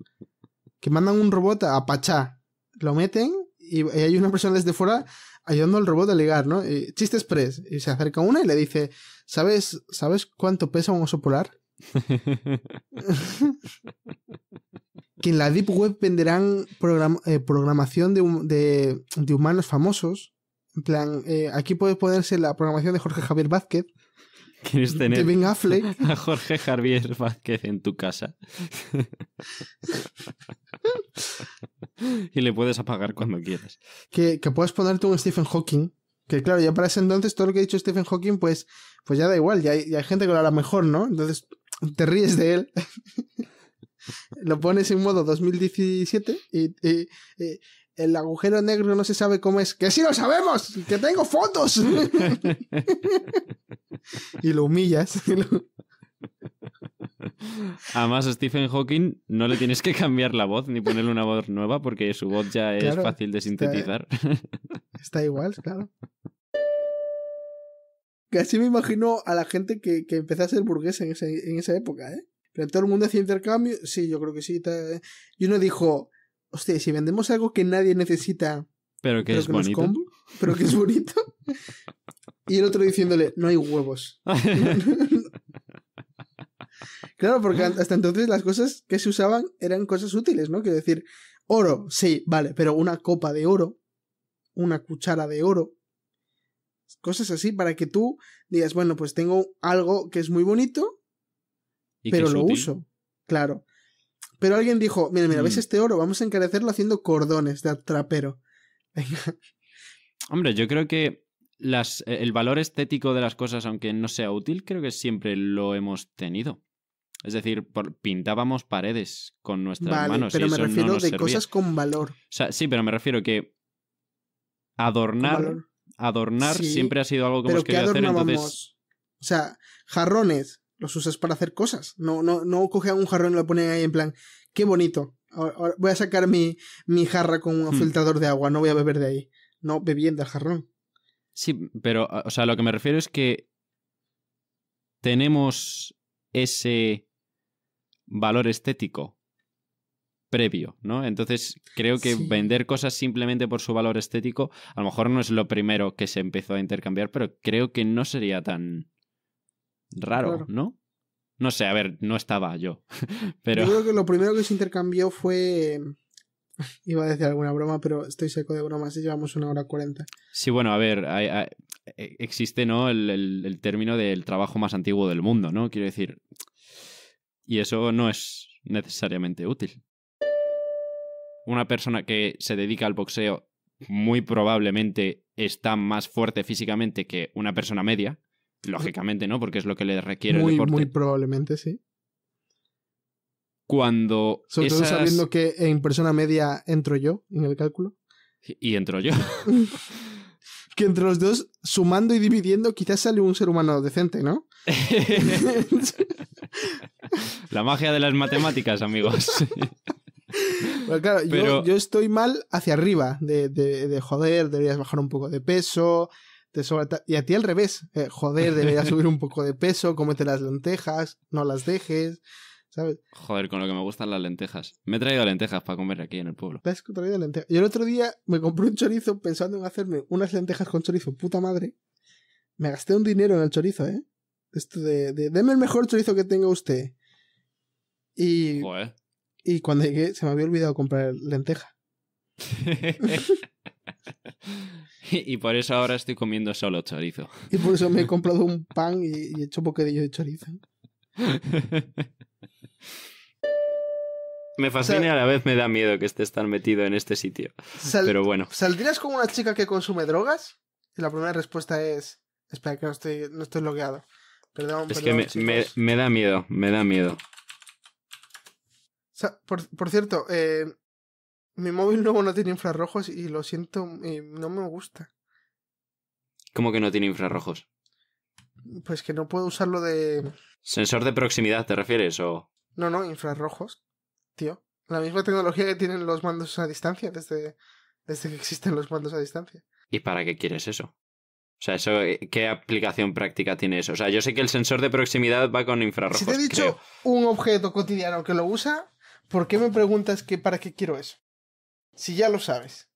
Que mandan un robot a Pachá, lo meten y, hay una persona desde fuera ayudando al robot a ligar, ¿no? Eh, chiste express. Y se acerca una y le dice, ¿sabes, ¿sabes cuánto pesa un oso polar? que en la Deep Web venderán eh, programación de, de, humanos famosos. En plan, eh, aquí puede ponerse la programación de Jorge Javier Vázquez. ¿Quieres tener Affleck? a Jorge Javier Vázquez en tu casa? y le puedes apagar cuando quieras. Que, que puedes ponerte un Stephen Hawking. Que claro, ya para ese entonces todo lo que ha dicho Stephen Hawking, pues, pues ya da igual, ya hay, ya hay gente que lo hará mejor, ¿no? Entonces te ríes de él. lo pones en modo 2017 y, el agujero negro no se sabe cómo es. ¡Que sí lo sabemos! ¡Que tengo fotos! y lo humillas. Además, a Stephen Hawking no le tienes que cambiar la voz ni ponerle una voz nueva porque su voz ya es fácil de sintetizar. Está, igual, claro. Casi me imagino a la gente que, que empezó a ser burguesa en, en esa época, ¿eh? Pero todo el mundo hacía intercambio. Sí, yo creo que sí. Eh. Y uno dijo, hostia, si vendemos algo que nadie necesita. Pero que es bonito. pero que es bonito. y el otro diciéndole, no hay huevos. claro, porque hasta entonces las cosas que se usaban eran cosas útiles, ¿no? Quiero decir, oro, sí, vale, pero una copa de oro, una cuchara de oro, cosas así para que tú digas, bueno, pues tengo algo que es muy bonito, pero lo uso, claro. Pero alguien dijo, mira, mira, ¿ves mm. este oro? Vamos a encarecerlo haciendo cordones de trapero. Hombre, yo creo que las, e, el valor estético de las cosas, aunque no sea útil, creo que siempre lo hemos tenido. Es decir, pintábamos paredes con nuestras manos. Pero me refiero de cosas con valor. sí, pero me refiero que adornar, adornar siempre ha sido algo que hemos querido hacer. O sea, jarrones, los usas para hacer cosas. No, no, no un jarrón y lo pone ahí en plan, qué bonito. voy a sacar mi, mi jarra con un hmm. filtrador de agua, no voy a beber de ahí. No, bebiendo el jarrón. Sí, pero, o sea, lo que me refiero es que tenemos ese valor estético previo, ¿no? Entonces creo que vender cosas simplemente por su valor estético a lo mejor no es lo primero que se empezó a intercambiar, pero creo que no sería tan Raro, ¿no? No sé, a ver, no estaba yo. Pero... Yo creo que lo primero que se intercambió fue. Iba a decir alguna broma, pero estoy seco de bromas y llevamos una hora cuarenta. Sí, bueno, a ver, e, existe, ¿no? el término del trabajo más antiguo del mundo, ¿no? Quiero decir. Y eso no es necesariamente útil. Una persona que se dedica al boxeo muy probablemente está más fuerte físicamente que una persona media. Lógicamente, ¿no? Porque es lo que le requiere muy, el deporte. Muy probablemente, sí. Cuando. Sobre todo sabiendo que en persona media entro yo en el cálculo. Y entro yo. que entre los dos, sumando y dividiendo, quizás sale un ser humano decente, ¿no? La magia de las matemáticas, amigos. claro, Yo, estoy mal hacia arriba, de joder, deberías bajar un poco de peso, y a ti al revés, eh, joder, debería subir un poco de peso, cómete las lentejas, no las dejes, ¿sabes? Joder, con lo que me gustan las lentejas. Me he traído lentejas para comer aquí en el pueblo. ¿Te has traído lentejas? Yo el otro día me compré un chorizo pensando en hacerme unas lentejas con chorizo, puta madre. Me gasté un dinero en el chorizo, ¿eh? Esto de, de deme el mejor chorizo que tenga usted. Y, y cuando llegué se me había olvidado comprar lenteja. Y por eso ahora estoy comiendo solo chorizo. Y por eso me he comprado un pan y, he hecho bocadillo de chorizo. me fascina y a la vez me da miedo que estés tan metido en este sitio. Pero bueno. ¿Saldrías con una chica que consume drogas? Y la primera respuesta es... Espera, que no estoy, no logueado. Perdón, es que me, da miedo, me da miedo. por, por, cierto, eh, mi móvil nuevo no tiene infrarrojos y lo siento, eh, no me gusta. ¿Cómo que no tiene infrarrojos? Pues que no puedo usarlo de. ¿Sensor de proximidad te refieres o.? No, no, infrarrojos. Tío. La misma tecnología que tienen los mandos a distancia desde, desde que existen los mandos a distancia. ¿Y para qué quieres eso? O sea, eso, eh, ¿qué aplicación práctica tiene eso? O sea, yo sé que el sensor de proximidad va con infrarrojos. Si te he dicho un objeto cotidiano que lo usa, ¿por qué me preguntas que para qué quiero eso? Si ya lo sabes.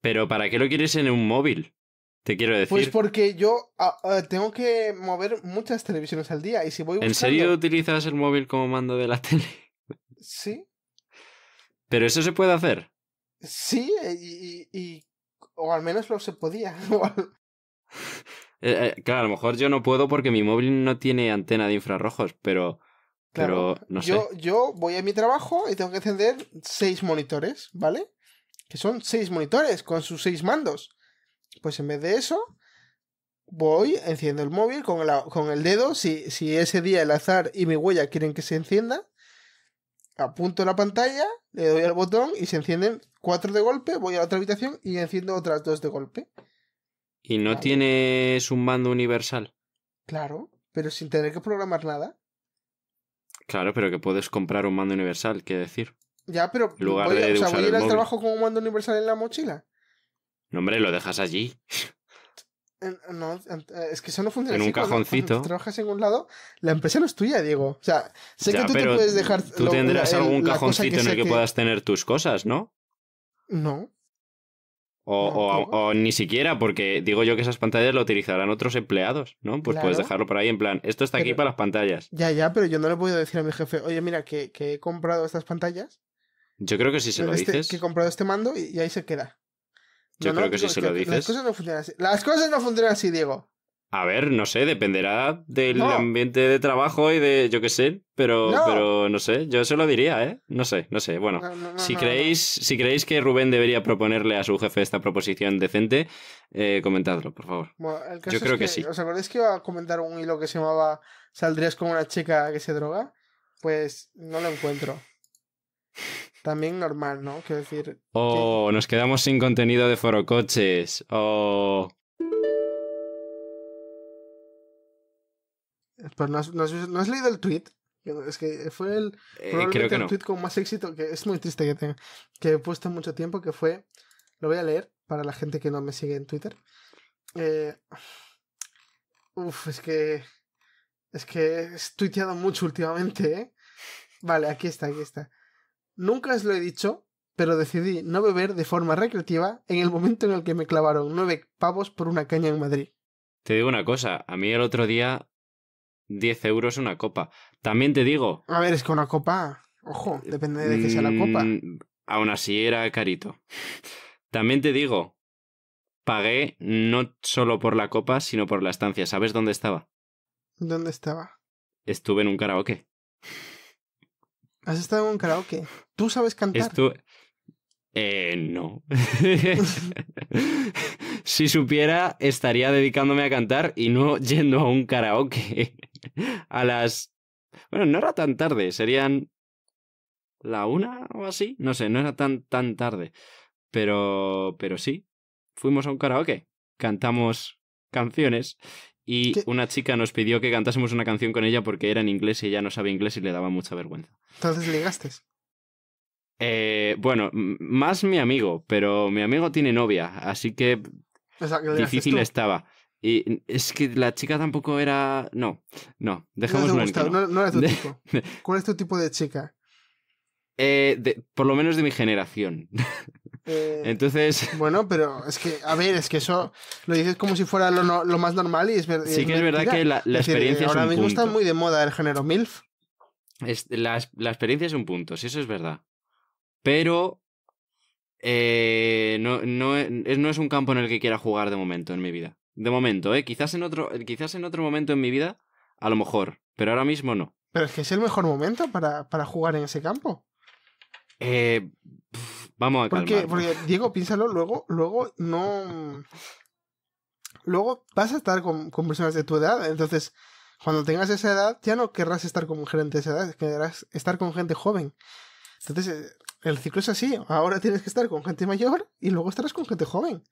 Pero ¿para qué lo quieres en un móvil? Te quiero pues decir. Pues porque yo ah, ah, tengo que mover muchas televisiones al día y si voy ¿En serio utilizas el móvil como mando de la tele? Sí. ¿Pero eso se puede hacer? Sí, eh, y, o al menos lo se podía. Eh, eh, claro, a lo mejor yo no puedo porque mi móvil no tiene antena de infrarrojos, pero Claro. Yo, yo voy a mi trabajo y tengo que encender seis monitores, ¿vale? Que son seis monitores con sus seis mandos. Pues en vez de eso, voy, enciendo el móvil con, el dedo. Si, si ese día el azar y mi huella quieren que se encienda, apunto la pantalla, le doy al botón y se encienden cuatro de golpe. Voy a la otra habitación y enciendo otras dos de golpe. ¿Y no tienes un mando universal? Claro, pero sin tener que programar nada. Claro, pero que puedes comprar un mando universal, ¿qué decir? Ya, pero lugar voy, a ir al trabajo con un mando universal en la mochila. No, hombre, lo dejas allí. No, eh, es que eso no funciona. En un cajoncito. trabajas en un lado, la empresa no es tuya, Diego. O sea, sé que tú te puedes dejar. Tú tendrás algún cajoncito en el que, puedas tener tus cosas, ¿no? No. Ah, o, ni siquiera, porque digo yo que esas pantallas lo utilizarán otros empleados, ¿no? Pues puedes dejarlo por ahí en plan, esto está aquí para las pantallas. Ya, ya, pero yo no le puedo decir a mi jefe, oye, mira, que, he comprado estas pantallas. Yo creo que sí se lo este, dices. Que he comprado este mando y, ahí se queda. Yo creo que si se lo dices. Las cosas no funcionan Las cosas no funcionan así, Diego. A ver, no sé, dependerá del ambiente de trabajo y de, yo qué sé, pero no. pero no sé, yo se lo diría, ¿eh? No sé, no sé. Bueno, si, creéis, si creéis que Rubén debería proponerle a su jefe esta proposición decente, eh, comentadlo, por favor. yo creo que, sí. ¿Os acordáis que iba a comentar un hilo que se llamaba ¿Saldrías con una chica que se droga? Pues no lo encuentro. También normal, ¿no? Quiero decir. O nos quedamos sin contenido de forocoches. o... no has, leído el tweet. Es que fue el, eh, tweet con más éxito, que es muy triste que tenga, que he puesto mucho tiempo, que fue, lo voy a leer para la gente que no me sigue en Twitter. Eh, uf, es que, es que he tuiteado mucho últimamente, ¿eh? Vale, aquí está, aquí está. Nunca os lo he dicho, pero decidí no beber de forma recreativa en el momento en el que me clavaron nueve pavos por una caña en Madrid. Te digo una cosa, a mí el otro día 10 euros una copa. También te digo. A ver, es que una copa. Ojo, depende de que sea la copa. Mm, aún así era carito. También te digo, pagué no solo por la copa, sino por la estancia. ¿Sabes dónde estaba? ¿Dónde estaba? Estuve en un karaoke. ¿Has estado en un karaoke? ¿Tú sabes cantar? Eh, no. si supiera, estaría dedicándome a cantar y no yendo a un karaoke. a las... Bueno, no era tan tarde, serían la una o así, no sé, no era tan, tan tarde. Pero, pero sí, fuimos a un karaoke, cantamos canciones y una chica nos pidió que cantásemos una canción con ella porque era en inglés y ella no sabía inglés y le daba mucha vergüenza. Entonces ligaste. Eh, bueno, más mi amigo, pero mi amigo tiene novia, así que difícil estaba. Y es que la chica tampoco era. No, no, dejemos no, no. era tu tipo. ¿Cuál es tu tipo de chica? Eh, por lo menos de mi generación. Eh, Entonces. Bueno, pero es que, a ver, es que eso lo dices como si fuera lo, más normal y es verdad. Sí, que es verdad que la, es experiencia Ahora me mismo está muy de moda el género MILF. la, experiencia es un punto, sí, eso es verdad. Pero. Eh, no, no es un campo en el que quiera jugar de momento en mi vida. De momento, ¿eh? Quizás en otro, eh, quizás en otro momento en mi vida, a lo mejor, pero ahora mismo no. Pero es que es el mejor momento para, para jugar en ese campo. Eh, vamos a porque, porque, Diego, piénsalo, luego, luego no. Luego vas a estar con, con, personas de tu edad. Entonces, cuando tengas esa edad, ya no querrás estar con gente de esa edad, querrás estar con gente joven. Entonces, eh, el ciclo es así. Ahora tienes que estar con gente mayor y luego estarás con gente joven.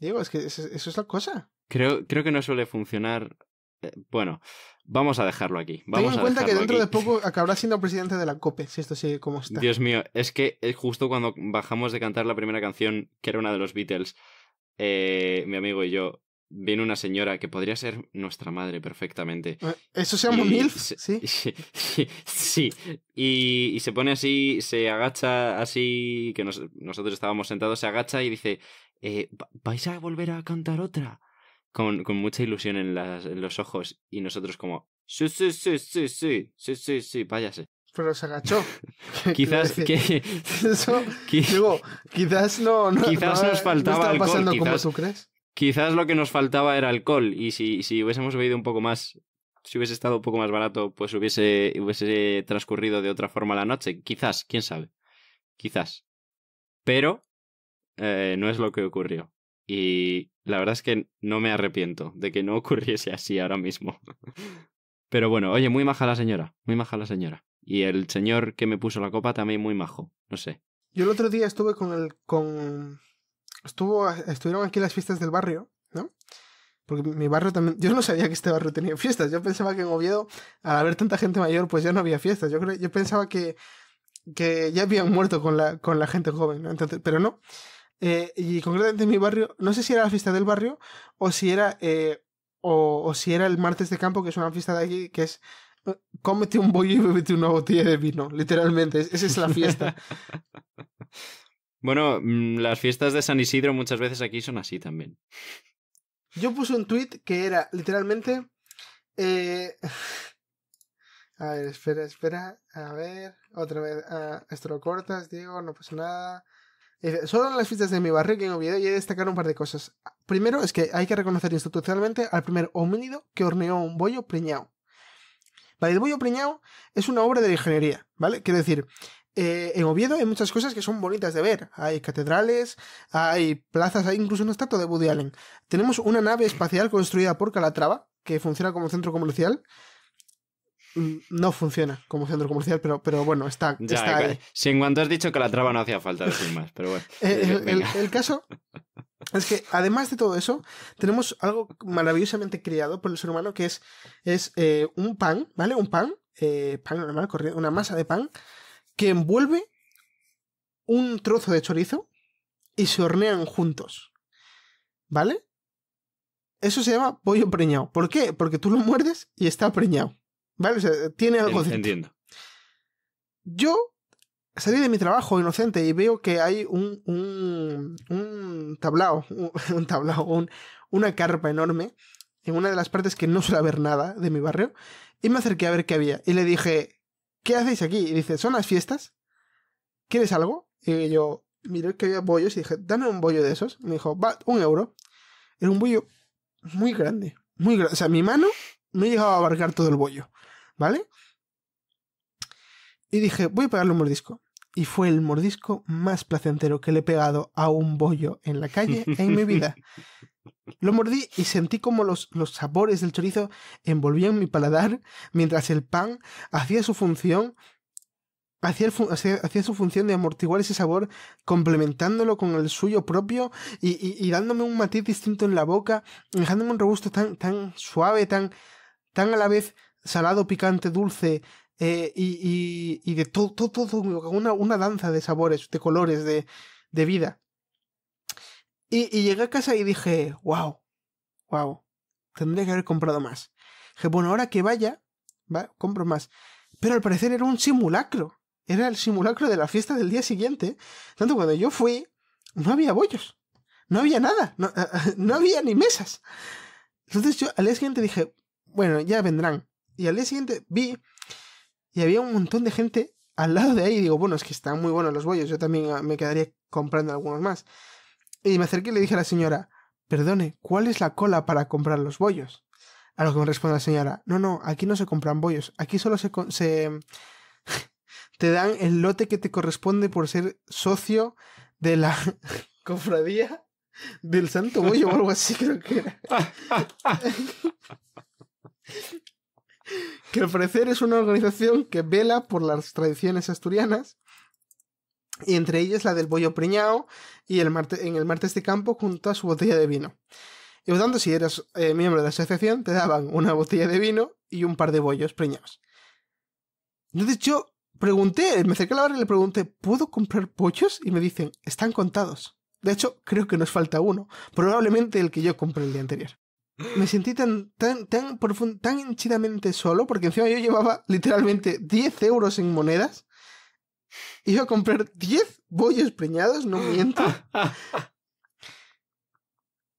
Diego, es que eso, es la cosa. Creo, creo que no suele funcionar. Eh, bueno, vamos a dejarlo aquí. Vamos Ten en cuenta que dentro de poco acabará siendo presidente de la COPE, si esto sigue como está. Dios mío, es que eh, justo cuando bajamos de cantar la primera canción, que era una de los Beatles, eh, mi amigo y yo, viene una señora que podría ser nuestra madre perfectamente. ¿Eso se llama MILF? Sí. Sí. sí. Y, se pone así, se agacha así, que nosotros estábamos sentados, se agacha y dice, eh, ¿vais a volver a cantar otra? Con, mucha ilusión en, en, los ojos y nosotros como, sí, sí, sí, sí, sí, sí, sí, sí, váyase. Pero se agachó. quizás que... quizás no, quizás nos faltaba quizás, como tú Quizás lo que nos faltaba era alcohol y si, si hubiésemos bebido un poco más si hubiese estado un poco más barato, pues hubiese, hubiese transcurrido de otra forma la noche. Quizás, quién sabe. Quizás. Pero eh, no es lo que ocurrió. Y la verdad es que no me arrepiento de que no ocurriese así ahora mismo. Pero bueno, oye, muy maja la señora, muy maja la señora. Y el señor que me puso la copa también muy majo, no sé. Yo el otro día estuve con el con estuvo ah, estuvieron aquí las fiestas del barrio, ¿no? Porque mi barrio también, yo no sabía que este barrio tenía fiestas. Yo pensaba que en Oviedo, al haber tanta gente mayor, pues ya no había fiestas. Yo creo, yo pensaba que que ya habían muerto con la con la gente joven, Entonces, pero no. Eh, y concretamente en mi barrio, no sé si era la fiesta del barrio o si era, eh, o, si era el martes de campo, que es una fiesta de aquí, que es eh, cómete un bollo y bebete una botella de vino, literalmente, esa es la fiesta. bueno, mm, las fiestas de San Isidro muchas veces aquí son así también. Yo puse un tweet que era literalmente... A ver, espera, espera. A ver, otra vez. Ah, esto lo cortas, Diego, no pasa nada. Solo en las fichas de mi barrio en Oviedo y destacar un par de cosas. Primero es que hay que reconocer institucionalmente al primer homínido que horneó un bollo preñado. el bollo preñado es una obra de ingeniería, ¿vale? Quiero decir, eh, en Oviedo hay muchas cosas que son bonitas de ver. Hay catedrales, hay plazas, hay incluso una estatua de Woody Allen. Tenemos una nave espacial construida por Calatrava, que funciona como centro comercial. Mm, no funciona como centro comercial, pero, pero bueno, está, está ahí. Si en cuanto has dicho que la traba no hacía falta decir más, pero bueno. Eh, el, caso es que además de todo eso, tenemos algo maravillosamente creado por el ser humano que es, es eh, un pan, ¿vale? Un pan, eh, pan normal, una masa de pan que envuelve un trozo de chorizo y se hornean juntos. ¿Vale? Eso se llama pollo preñado. ¿Por qué? Porque tú lo muerdes y está preñado. ¿Vale? O sea, tiene algo de. Entiendo. Yo salí de mi trabajo inocente y veo que hay un, un, un tablao, un, una carpa enorme en una de las partes que no suele haber nada de mi barrio. Y me acerqué a ver qué había. Y le dije, ¿qué hacéis aquí? Y dice, ¿son las fiestas? ¿Quieres algo? Y yo miré que había bollos y dije, dame un bollo de esos. Me dijo, va, un euro. Era un bollo muy grande, muy grande. O sea, mi mano no llegaba a abarcar todo el bollo. ¿vale? Y dije, voy a pegarle un mordisco. Y fue el mordisco más placentero que le he pegado a un bollo en la calle en mi vida. Lo mordí y sentí como los, los sabores del chorizo envolvían mi paladar mientras el pan hacía su función Hacía, su función de amortiguar ese sabor, complementándolo con el suyo propio y, dándome un matiz distinto en la boca, dejándome un robusto tan, tan suave, tan, tan a la vez salado, picante, dulce eh, y, y, y, de todo, todo, todo una, una, danza de sabores, de colores, de, de vida. Y, y, llegué a casa y dije, wow, wow, tendría que haber comprado más. Dije, bueno, ahora que vaya, ¿va? compro más. Pero al parecer era un simulacro. Era el simulacro de la fiesta del día siguiente. Tanto cuando yo fui, no había bollos. No había nada. No, no había ni mesas. Entonces yo al día siguiente dije, bueno, ya vendrán. Y al día siguiente vi y había un montón de gente al lado de ahí. Y digo, bueno, es que están muy buenos los bollos. Yo también ah, me quedaría comprando algunos más. Y me acerqué y le dije a la señora, perdone, ¿cuál es la cola para comprar los bollos? A lo que me responde la señora, no, no, aquí no se compran bollos, aquí solo se, se te dan el lote que te corresponde por ser socio de la cofradía del Santo Bollo o algo así creo que era. que ofrecer es una organización que vela por las tradiciones asturianas, y entre ellas la del bollo preñao y el en el martes de este campo junto a su botella de vino. Y por tanto, si eras eh, miembro de la asociación, te daban una botella de vino y un par de bollos preñados. de hecho pregunté, me acerqué a la barra y le pregunté, ¿puedo comprar pollos? Y me dicen, están contados. De hecho, creo que nos falta uno, probablemente el que yo compré el día anterior me sentí tan, tan, tan, tan solo, porque encima yo llevaba literalmente 10 euros en monedas. Iba a comprar 10 bollos preñados, no miento.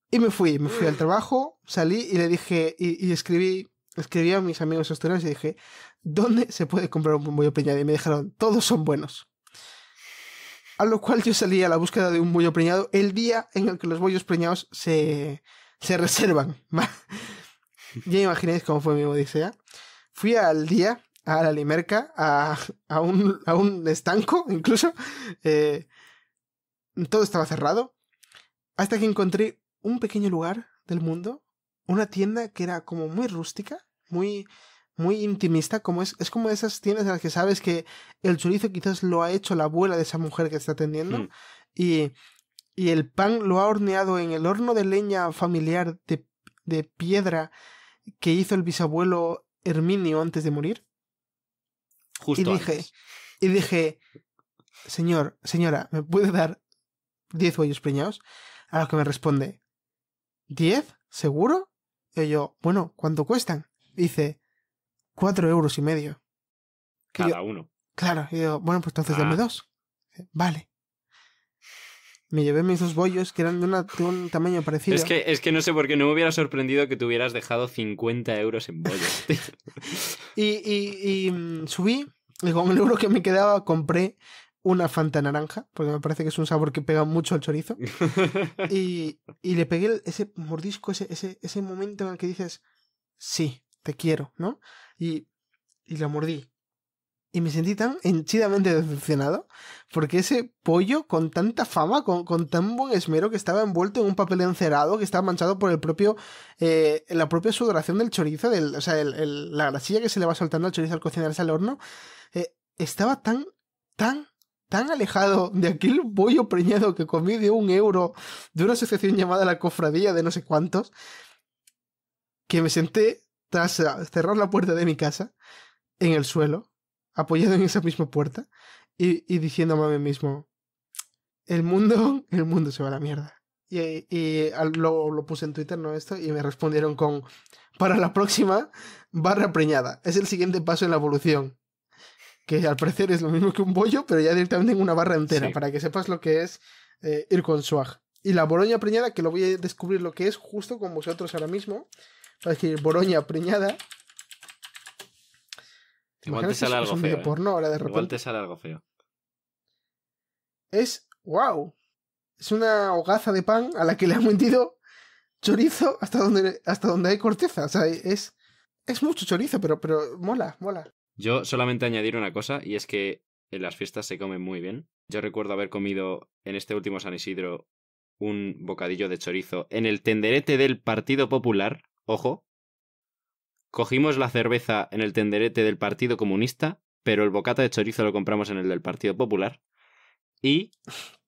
y me fui, me fui al trabajo, salí y le dije, y, escribí, escribí a mis amigos asturianos y dije, ¿dónde se puede comprar un bollo preñado? Y me dijeron, todos son buenos. A lo cual yo salí a la búsqueda de un bollo preñado el día en el que los bollos preñados se, se reservan. ya imagináis cómo fue mi odisea. Fui al día, a la limerca, a, a, un, a un, estanco incluso. Eh, todo estaba cerrado. Hasta que encontré un pequeño lugar del mundo, una tienda que era como muy rústica, muy, muy intimista, como es, es como esas tiendas en las que sabes que el chorizo quizás lo ha hecho la abuela de esa mujer que está atendiendo. Hmm. Y y el pan lo ha horneado en el horno de leña familiar de, piedra que hizo el bisabuelo Herminio antes de morir. Justo. Y dije, y dije, señor, señora, ¿me puede dar 10 huevos preñados? A lo que me responde, ¿10? ¿Seguro? Y yo, bueno, ¿cuánto cuestan? dice, 4 euros y medio. Cada uno. Claro, y yo, bueno, pues entonces dame ah. dos. Vale me llevé mis dos bollos que eran de, un tamaño parecido. Es que, es que, no sé por qué no me hubiera sorprendido que te hubieras dejado 50 euros en bollos. y, y, mm, subí y con el euro que me quedaba compré una Fanta naranja, porque me parece que es un sabor que pega mucho al chorizo. y, le pegué ese mordisco, ese, ese, ese momento en el que dices, sí, te quiero, ¿no? Y, y la mordí y me sentí tan henchidamente decepcionado porque ese pollo con tanta fama, con, tan buen esmero que estaba envuelto en un papel encerado que estaba manchado por el propio, eh, la propia sudoración del chorizo, del, o sea, la grasilla que se le va soltando al chorizo al cocinarse al horno, eh, estaba tan, tan, tan alejado de aquel pollo preñado que comí de un euro de una asociación llamada la cofradía de no sé cuántos, que me senté tras cerrar la puerta de mi casa en el suelo apoyado en esa misma puerta y, diciéndome a mí mismo, el mundo, el mundo se va a la mierda. Y, y lo, puse en Twitter, ¿no? Esto, y me respondieron con, para la próxima, barra preñada. Es el siguiente paso en la evolución. Que al parecer es lo mismo que un bollo, pero ya directamente en una barra entera, para que sepas lo que es eh, ir con swag. Y la boroña preñada, que lo voy a descubrir lo que es justo con vosotros ahora mismo. Para decir, boroña preñada Igual te sale algo feo. algo feo. Es. ¡Wow! Es una hogaza de pan a la que le han metido chorizo hasta donde, hasta donde hay corteza. O sea, es. Es mucho chorizo, pero, pero mola, mola. Yo solamente añadir una cosa, y es que en las fiestas se comen muy bien. Yo recuerdo haber comido en este último San Isidro un bocadillo de chorizo en el tenderete del Partido Popular, ojo, Cogimos la cerveza en el tenderete del Partido Comunista, pero el bocata de chorizo lo compramos en el del Partido Popular. Y...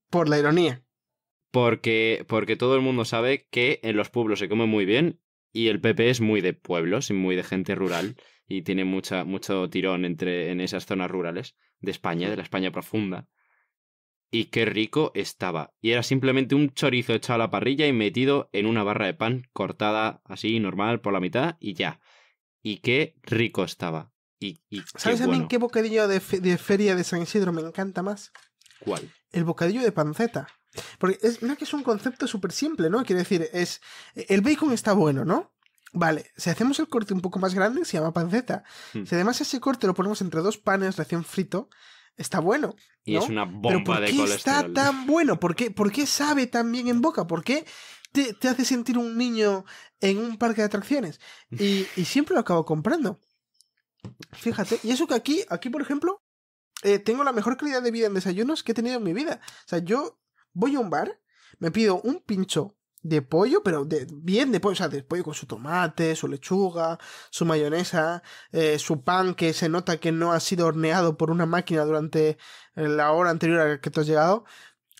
Por la ironía. Porque, porque todo el mundo sabe que en los pueblos se come muy bien y el PP es muy de pueblos y muy de gente rural y tiene mucha, mucho tirón entre, en esas zonas rurales de España, de la España profunda. Y qué rico estaba. Y era simplemente un chorizo echado a la parrilla y metido en una barra de pan cortada así normal por la mitad y ya y qué rico estaba. Y, ¿Sabes qué a mí qué bocadillo de, feria de San Isidro me encanta más? ¿Cuál? El bocadillo de panceta. Porque es, mira que es un concepto súper simple, ¿no? Quiere decir, es. E, el bacon está bueno, ¿no? Vale, si hacemos el corte un poco más grande, se llama panceta. Hmm. Si además ese corte lo ponemos entre dos panes recién frito, está bueno. Y es una bomba ¿Pero por qué Está tan bueno, ¿por qué sabe tan bien en boca? ¿Por qué te, hace sentir un niño en un parque de atracciones. Y, siempre lo acabo comprando. Fíjate, y eso que aquí, aquí por ejemplo, eh, tengo la mejor calidad de vida en desayunos que he tenido en mi vida. O sea, yo voy a un bar, me pido un pincho de pollo, pero de, bien de pollo, o sea, de pollo con su tomate, su lechuga, su mayonesa, eh, su pan que se nota que no ha sido horneado por una máquina durante eh, la hora anterior a que te has llegado.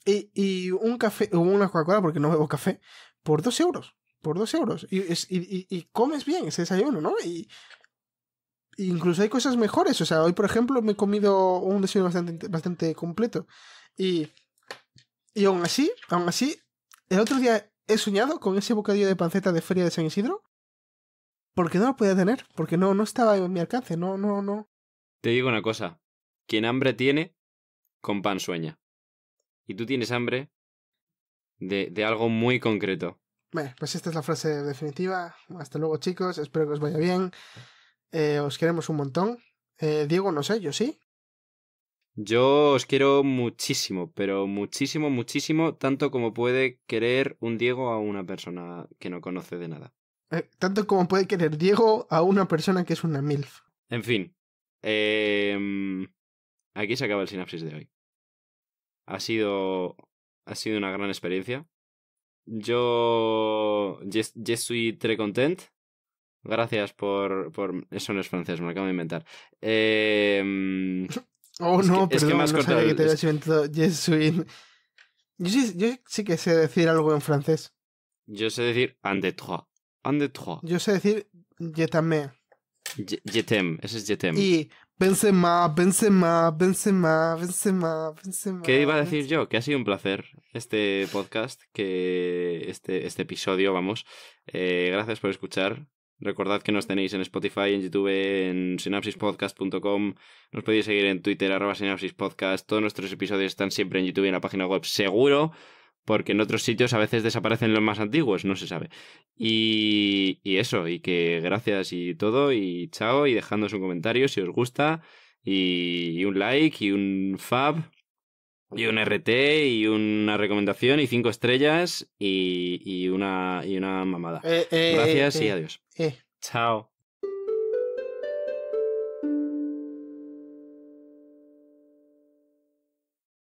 Y, y un café, o una Coca-Cola, porque no bebo café, por dos euros. Por dos euros. Y, y, y, comes bien ese desayuno, ¿no? Y incluso hay cosas mejores. O sea, hoy, por ejemplo, me he comido un desayuno bastante, bastante completo. Y, y aún así, aún así, el otro día he soñado con ese bocadillo de panceta de Feria de San Isidro. Porque no lo podía tener, porque no, no estaba en mi alcance, no, no, no. Te digo una cosa, quien hambre tiene, con pan sueña y tú tienes hambre de, algo muy concreto. Bueno, pues esta es la frase definitiva. Hasta luego, chicos. Espero que os vaya bien. Eh, os queremos un montón. Eh, Diego, no sé, yo sí. Yo os quiero muchísimo, pero muchísimo, muchísimo, tanto como puede querer un Diego a una persona que no conoce de nada. Eh, tanto como puede querer Diego a una persona que es una MILF. En fin. Em, aquí se acaba el sinapsis de hoy ha sido, ha sido una gran experiencia. Yo, yo soy très content. Gracias por, por... Eso no es francés, me lo acabo de inventar. Eh... Oh, no, perdón, es que me has no que te suis... Yo sí, que sé decir algo en francés. Yo sé decir un de trois. Yo sé decir je t'aime. Je, ese es je Y Benzema, Benzema, Benzema, Benzema, Benzema. ¿Qué iba a decir yo? Que ha sido un placer este podcast, que este, este episodio, vamos. Eh, gracias por escuchar. Recordad que nos tenéis en Spotify, en YouTube, en sinapsispodcast.com. Nos podéis seguir en Twitter, arroba sinapsispodcast. Todos nuestros episodios están siempre en YouTube y en la página web, seguro porque en otros sitios a veces desaparecen los más antiguos, no se sabe. Y, eso, y que gracias y todo, y chao, y dejadnos un comentario si os gusta, y, un like, y un fab, y un RT, y una recomendación, y cinco estrellas, y, una, y una mamada. Eh, eh, gracias y eh, adiós. Chao.